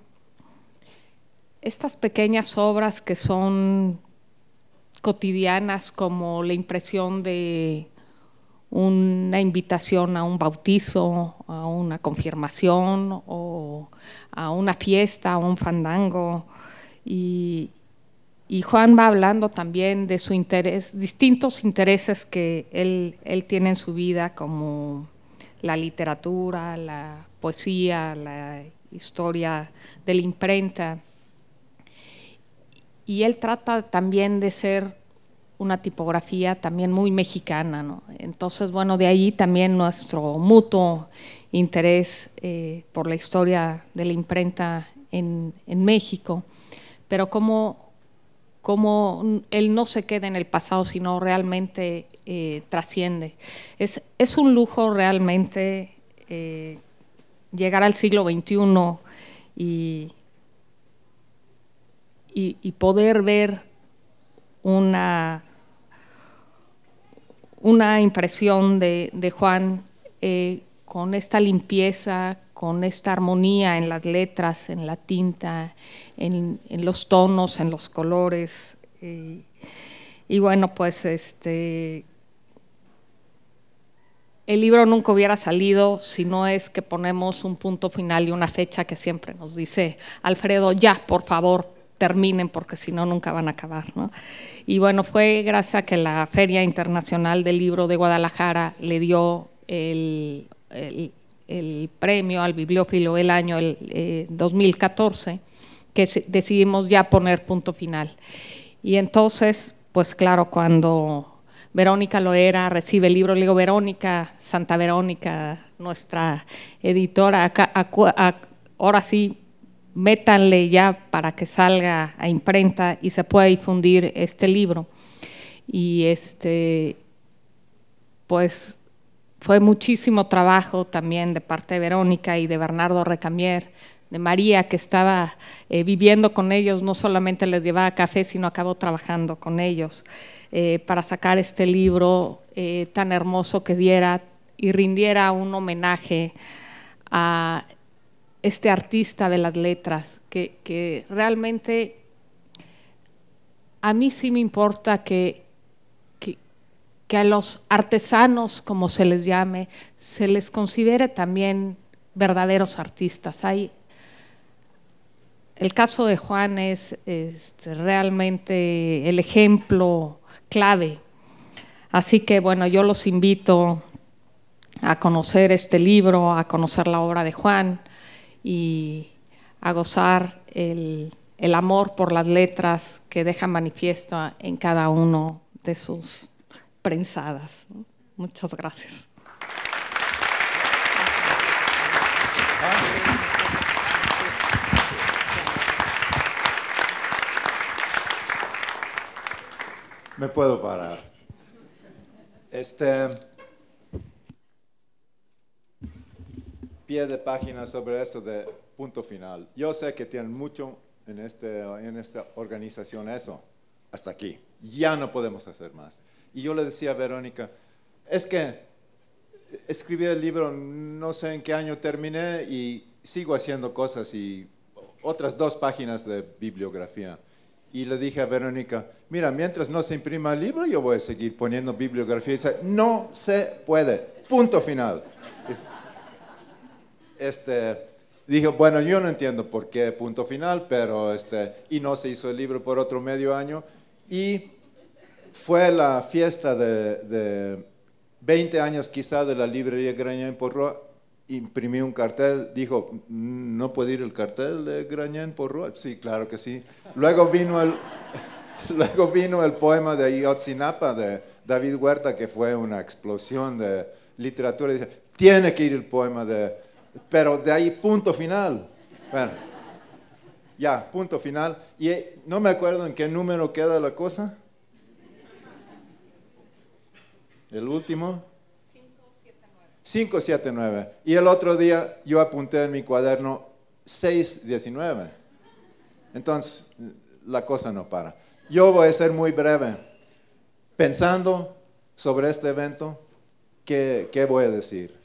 estas pequeñas obras que son cotidianas como la impresión de una invitación a un bautizo, a una confirmación o a una fiesta, a un fandango. Y, y Juan va hablando también de su interés, distintos intereses que él, tiene en su vida, como la literatura, la poesía, la historia de la imprenta. Y él trata también de ser una tipografía también muy mexicana, Entonces, bueno, de ahí también nuestro mutuo interés eh, por la historia de la imprenta en, en México, pero como cómo él no se queda en el pasado, sino realmente eh, trasciende. Es, un lujo realmente eh, llegar al siglo XXI y, poder ver una, una impresión de, Juan eh, con esta limpieza, con esta armonía en las letras, en la tinta, en, los tonos, en los colores. Y, bueno, pues este el libro nunca hubiera salido si no es que ponemos un punto final y una fecha que siempre nos dice Alfredo, ya, por favor, terminen porque si no nunca van a acabar. Y bueno, fue gracias a que la Feria Internacional del Libro de Guadalajara le dio el el premio al bibliófilo del año 2014, eh, que decidimos ya poner punto final. Y entonces, pues claro, cuando Verónica Loera recibe el libro, le digo, Verónica, Santa Verónica, nuestra editora, ahora sí, métanle ya para que salga a imprenta y se pueda difundir este libro. Y este, pues fue muchísimo trabajo también de parte de Verónica y de Bernardo Recamier, de María, que estaba eh, viviendo con ellos, no solamente les llevaba café, sino acabó trabajando con ellos eh, para sacar este libro eh, tan hermoso que diera y rindiera un homenaje a este artista de las letras, que realmente a mí sí me importa que, que a los artesanos, como se les llame, se les considere también verdaderos artistas. Hay, el caso de Juan es, realmente el ejemplo clave. Así que bueno, yo los invito a conocer este libro, a conocer la obra de Juan y a gozar el, el amor por las letras que deja manifiesto en cada uno de sus prensadas. Muchas gracias. Me puedo parar. Este pie de página sobre eso de punto final. Yo sé que tienen mucho en, este, en esta organización eso. Hasta aquí. Ya no podemos hacer más. Y yo le decía a Verónica, es que escribí el libro, no sé en qué año terminé y sigo haciendo cosas y otras dos páginas de bibliografía. Y le dije a Verónica, mira, mientras no se imprima el libro, yo voy a seguir poniendo bibliografía. Y dice, no se puede, punto final. Este, dijo, bueno, yo no entiendo por qué punto final, pero este, y no se hizo el libro por otro medio año. Y fue la fiesta de, 20 años quizá de la librería Grañán Porroa, imprimí un cartel, dijo, mm, ¿no puede ir el cartel de Grañán Porroa? Sí, claro que sí. Luego vino el, luego vino el poema de Iotzinapa de David Huerta, que fue una explosión de literatura. Dice, tiene que ir el poema de... Pero de ahí, punto final. Bueno, ya, punto final. Y eh, no me acuerdo en qué número queda la cosa. El último. 579. Y el otro día yo apunté en mi cuaderno 619. Entonces, la cosa no para. Yo voy a ser muy breve. Pensando sobre este evento, ¿qué, qué voy a decir?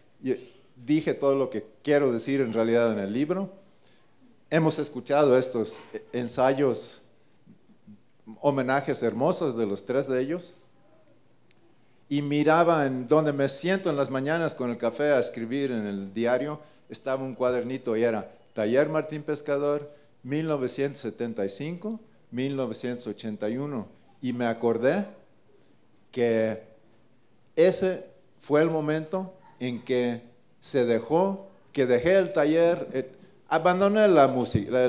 dije todo lo que quiero decir en realidad en el libro. Hemos escuchado estos e-, ensayos, homenajes hermosos de los tres de ellos y miraba en donde me siento en las mañanas con el café a escribir en el diario, estaba un cuadernito y era Taller Martín Pescador, 1975, 1981. Y me acordé que ese fue el momento en que se dejó, que dejé el taller, abandoné la música,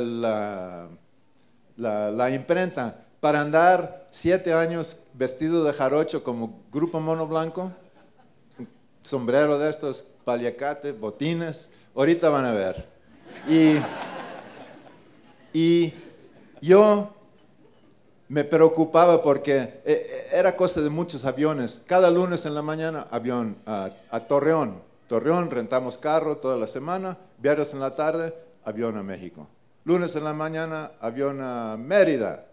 la imprenta para andar siete años vestido de jarocho como grupo mono blanco, sombrero de estos, paliacate, botines, ahorita van a ver. Y, y yo me preocupaba porque eh, eh, era cosa de muchos aviones. Cada lunes en la mañana, avión a, Torreón. Torreón, rentamos carro toda la semana, viernes en la tarde, avión a México. Lunes en la mañana, avión a Mérida,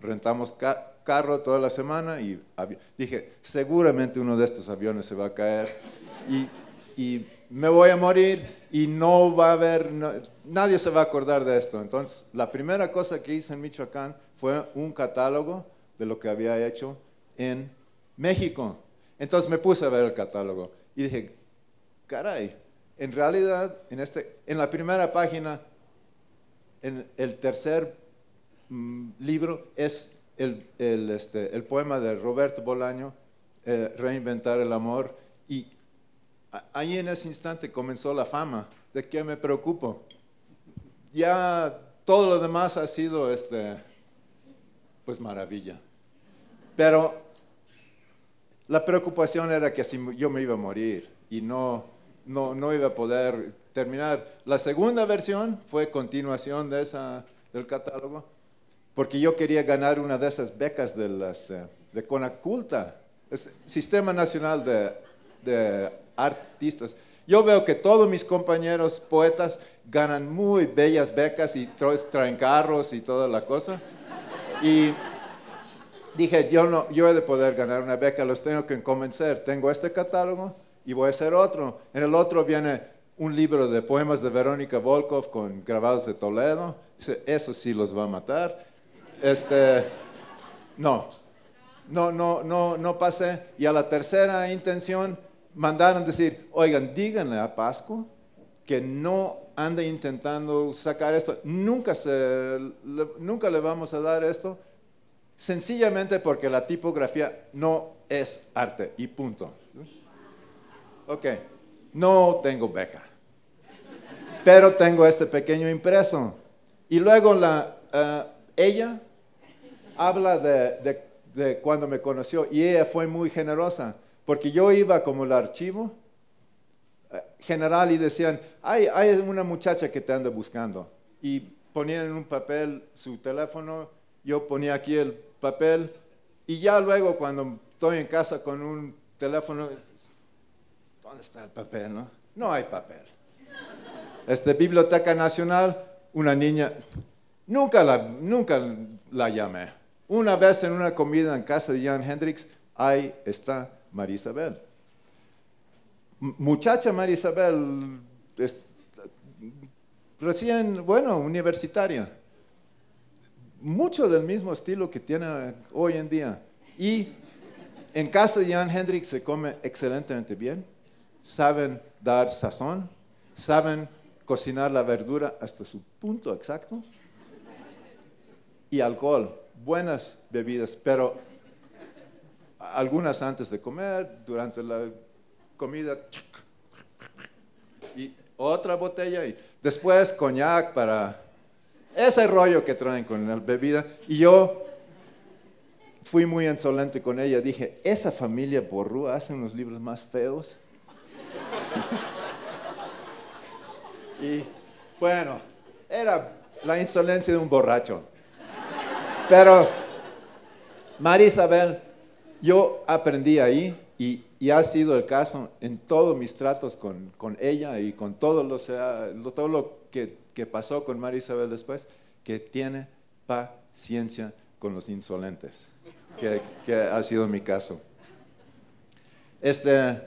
rentamos ca carro toda la semana y dije, seguramente uno de estos aviones se va a caer y, me voy a morir y no va a haber, nadie se va a acordar de esto. Entonces, la primera cosa que hice en Michoacán fue un catálogo de lo que había hecho en México. Entonces me puse a ver el catálogo y dije, caray, en realidad, en, este, la primera página, en el tercer mm, libro, es el, el, este, el poema de Roberto Bolaño, eh, Reinventar el Amor, y ahí en ese instante comenzó la fama, de que me preocupo. Ya todo lo demás ha sido, este, pues maravilla. Pero la preocupación era que si yo me iba a morir y no, no, no iba a poder terminar. La segunda versión fue continuación de esa, del catálogo porque yo quería ganar una de esas becas de, las, eh, de Conaculta, Sistema Nacional de, Artistas. Yo veo que todos mis compañeros poetas ganan muy bellas becas y traen carros y toda la cosa. Y dije, yo, no, yo he de poder ganar una beca, los tengo que convencer. Tengo este catálogo y voy a hacer otro. En el otro viene un libro de poemas de Verónica Volkov con grabados de Toledo. Eso sí los va a matar. Este, no, no, no, no, no pasé. Y a la tercera intención mandaron decir, oigan, díganle a Pasco que no ande intentando sacar esto, nunca, se, le, nunca le vamos a dar esto, sencillamente porque la tipografía no es arte y punto. Ok, no tengo beca, pero tengo este pequeño impreso. Y luego la, eh, ella habla de, cuando me conoció y ella fue muy generosa, porque yo iba como el archivo eh, general y decían, hay, hay una muchacha que te anda buscando. Y ponían en un papel su teléfono, yo ponía aquí el papel y ya luego cuando estoy en casa con un teléfono, ¿dónde está el papel? No, hay papel. Este, Biblioteca Nacional, una niña, nunca nunca la llamé. Una vez en una comida en casa de Jan Hendrix, ahí está María Isabel. Muchacha María Isabel, recién, bueno, universitaria. Mucho del mismo estilo que tiene hoy en día. Y en casa de Jan Hendrix se come excelentemente bien. Saben dar sazón, saben cocinar la verdura hasta su punto exacto. Y alcohol, buenas bebidas, pero algunas antes de comer, durante la comida, y otra botella, y después coñac para ese rollo que traen con la bebida. Y yo fui muy insolente con ella, dije, esa familia borrúa hace unos libros más feos. y bueno, era la insolencia de un borracho. Pero, María Isabel, yo aprendí ahí y, ha sido el caso en todos mis tratos con, ella y con todo lo, todo lo que, pasó con María Isabel después, que tiene paciencia con los insolentes, que, que ha sido mi caso. Este,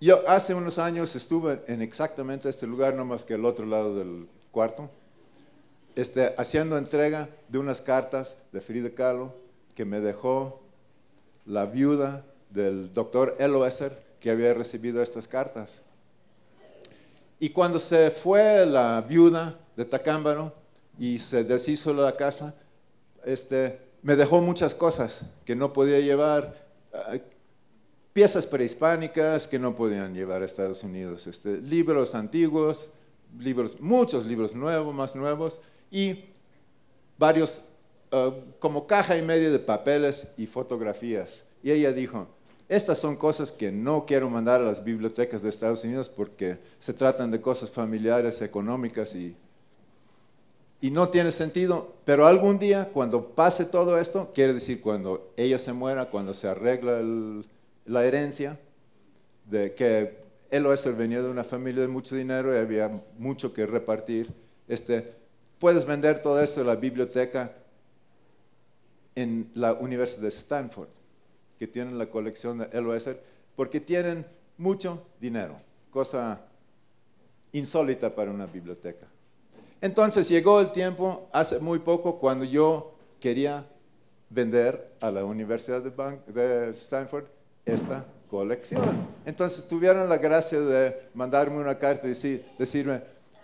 yo hace unos años estuve en exactamente este lugar, no más que el otro lado del, Cuarto, este, haciendo entrega de unas cartas de Frida Kahlo que me dejó la viuda del doctor Eloesser que había recibido estas cartas. Y cuando se fue la viuda de Tacámbaro y se deshizo la casa, este, me dejó muchas cosas que no podía llevar, ah, piezas prehispánicas que no podían llevar a Estados Unidos, este, libros antiguos, libros, muchos libros nuevos, más nuevos, y varios, eh, como caja y media de papeles y fotografías. Y ella dijo, estas son cosas que no quiero mandar a las bibliotecas de Estados Unidos porque se tratan de cosas familiares, económicas y, y no tiene sentido. Pero algún día, cuando pase todo esto, quiere decir cuando ella se muera, cuando se arregla la herencia, de que él venía de una familia de mucho dinero y había mucho que repartir. Este, puedes vender todo esto en la biblioteca en la Universidad de Stanford, que tienen la colección de Eloeser, porque tienen mucho dinero, cosa insólita para una biblioteca. Entonces llegó el tiempo, hace muy poco, cuando yo quería vender a la Universidad de, de Stanford esta colección. Entonces tuvieron la gracia de mandarme una carta y decirme,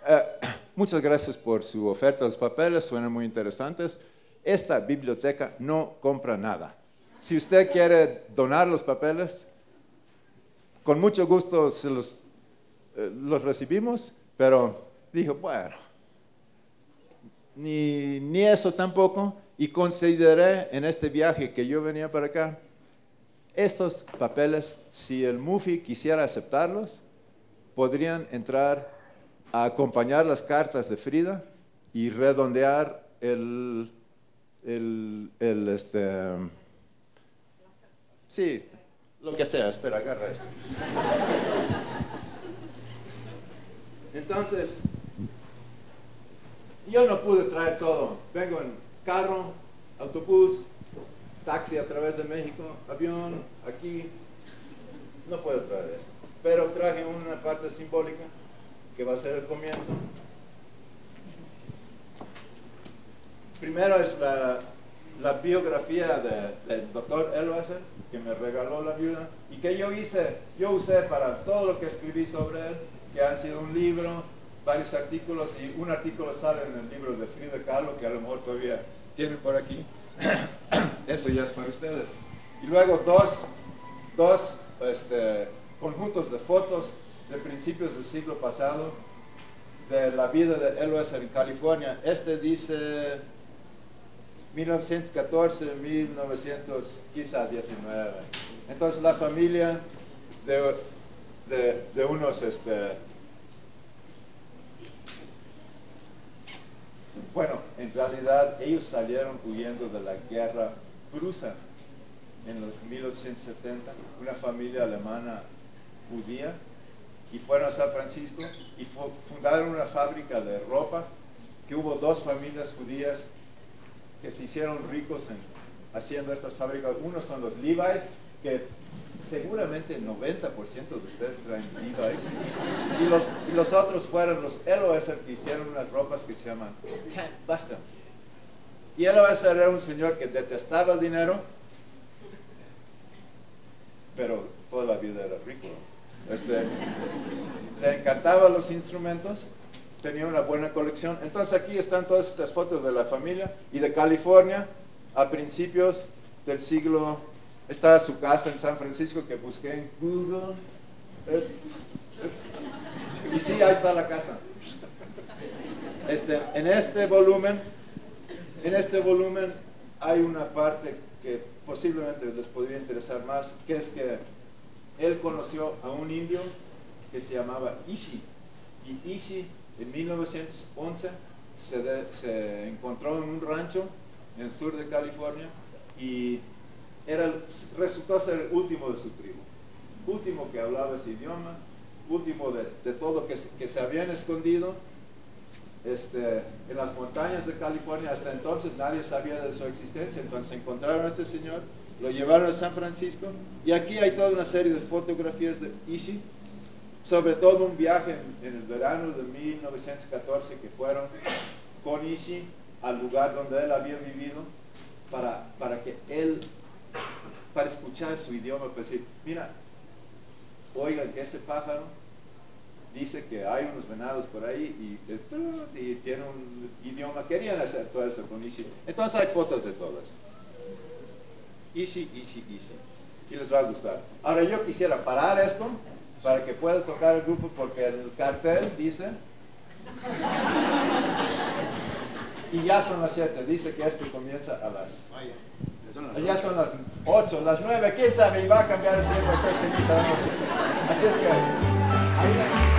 eh, muchas gracias por su oferta, los papeles suenan muy interesantes. Esta biblioteca no compra nada. Si usted quiere donar los papeles, con mucho gusto se los, eh, los recibimos, pero dijo, bueno, ni, ni eso tampoco. Y consideré en este viaje que yo venía para acá, estos papeles, si el MUFI quisiera aceptarlos, podrían entrar a acompañar las cartas de Frida y redondear el, este, sí, lo que sea, espera, agarra esto. Entonces, yo no pude traer todo. Vengo en carro, autobús, taxi a través de México, avión, aquí. No puedo traer eso. Pero traje una parte simbólica que va a ser el comienzo. Primero es la, biografía del doctor Elwasser, que me regaló la viuda, y que yo hice, yo usé para todo lo que escribí sobre él, que han sido un libro, varios artículos, y un artículo sale en el libro de Frida Kahlo, que a lo mejor todavía tiene por aquí. Eso ya es para ustedes. Y luego dos, este, conjuntos de fotos de principios del siglo pasado de la vida de Elwes en California. Este dice 1914, 1919 quizá 19. Entonces la familia de, unos este, Bueno, en realidad ellos salieron huyendo de la guerra prusa en los 1870, una familia alemana judía, y fueron a San Francisco y fundaron una fábrica de ropa, que hubo dos familias judías que se hicieron ricos haciendo estas fábricas. Uno son los Levi's, que seguramente el 90% de ustedes traen Levi's. Y los, los otros fueron los héroes que hicieron unas ropas que se llaman Basta. Y LOSR era un señor que detestaba el dinero, pero toda la vida era rico. Este, le encantaban los instrumentos, tenía una buena colección. Entonces aquí están todas estas fotos de la familia y de California a principios del siglo Está su casa en San Francisco que busqué en Google. Y sí, ahí está la casa. Este, en este volumen, en este volumen hay una parte que posiblemente les podría interesar más, que es que él conoció a un indio que se llamaba Ishi. Y Ishi en 1911 se, se encontró en un rancho en el sur de California y resultó ser el último de su tribu, último que hablaba ese idioma, último de, de todo que, que se habían escondido este, en las montañas de California. Hasta entonces nadie sabía de su existencia, entonces encontraron a este señor, lo llevaron a San Francisco y aquí hay toda una serie de fotografías de Ishi sobre todo un viaje en, el verano de 1914 que fueron con Ishi al lugar donde él había vivido para, para que él para escuchar su idioma, para decir, mira, oigan, que ese pájaro dice que hay unos venados por ahí y, tiene un idioma, querían hacer todo eso con Ishi. Entonces hay fotos de todas. Ishi, Ishi, Ishi. Y les va a gustar. Ahora yo quisiera parar esto para que pueda tocar el grupo porque el cartel dice... y ya son las 7, dice que esto comienza a las ya son las 8, las 9, quién sabe, y va a cambiar el tiempo, es que no Así es que... Ahí...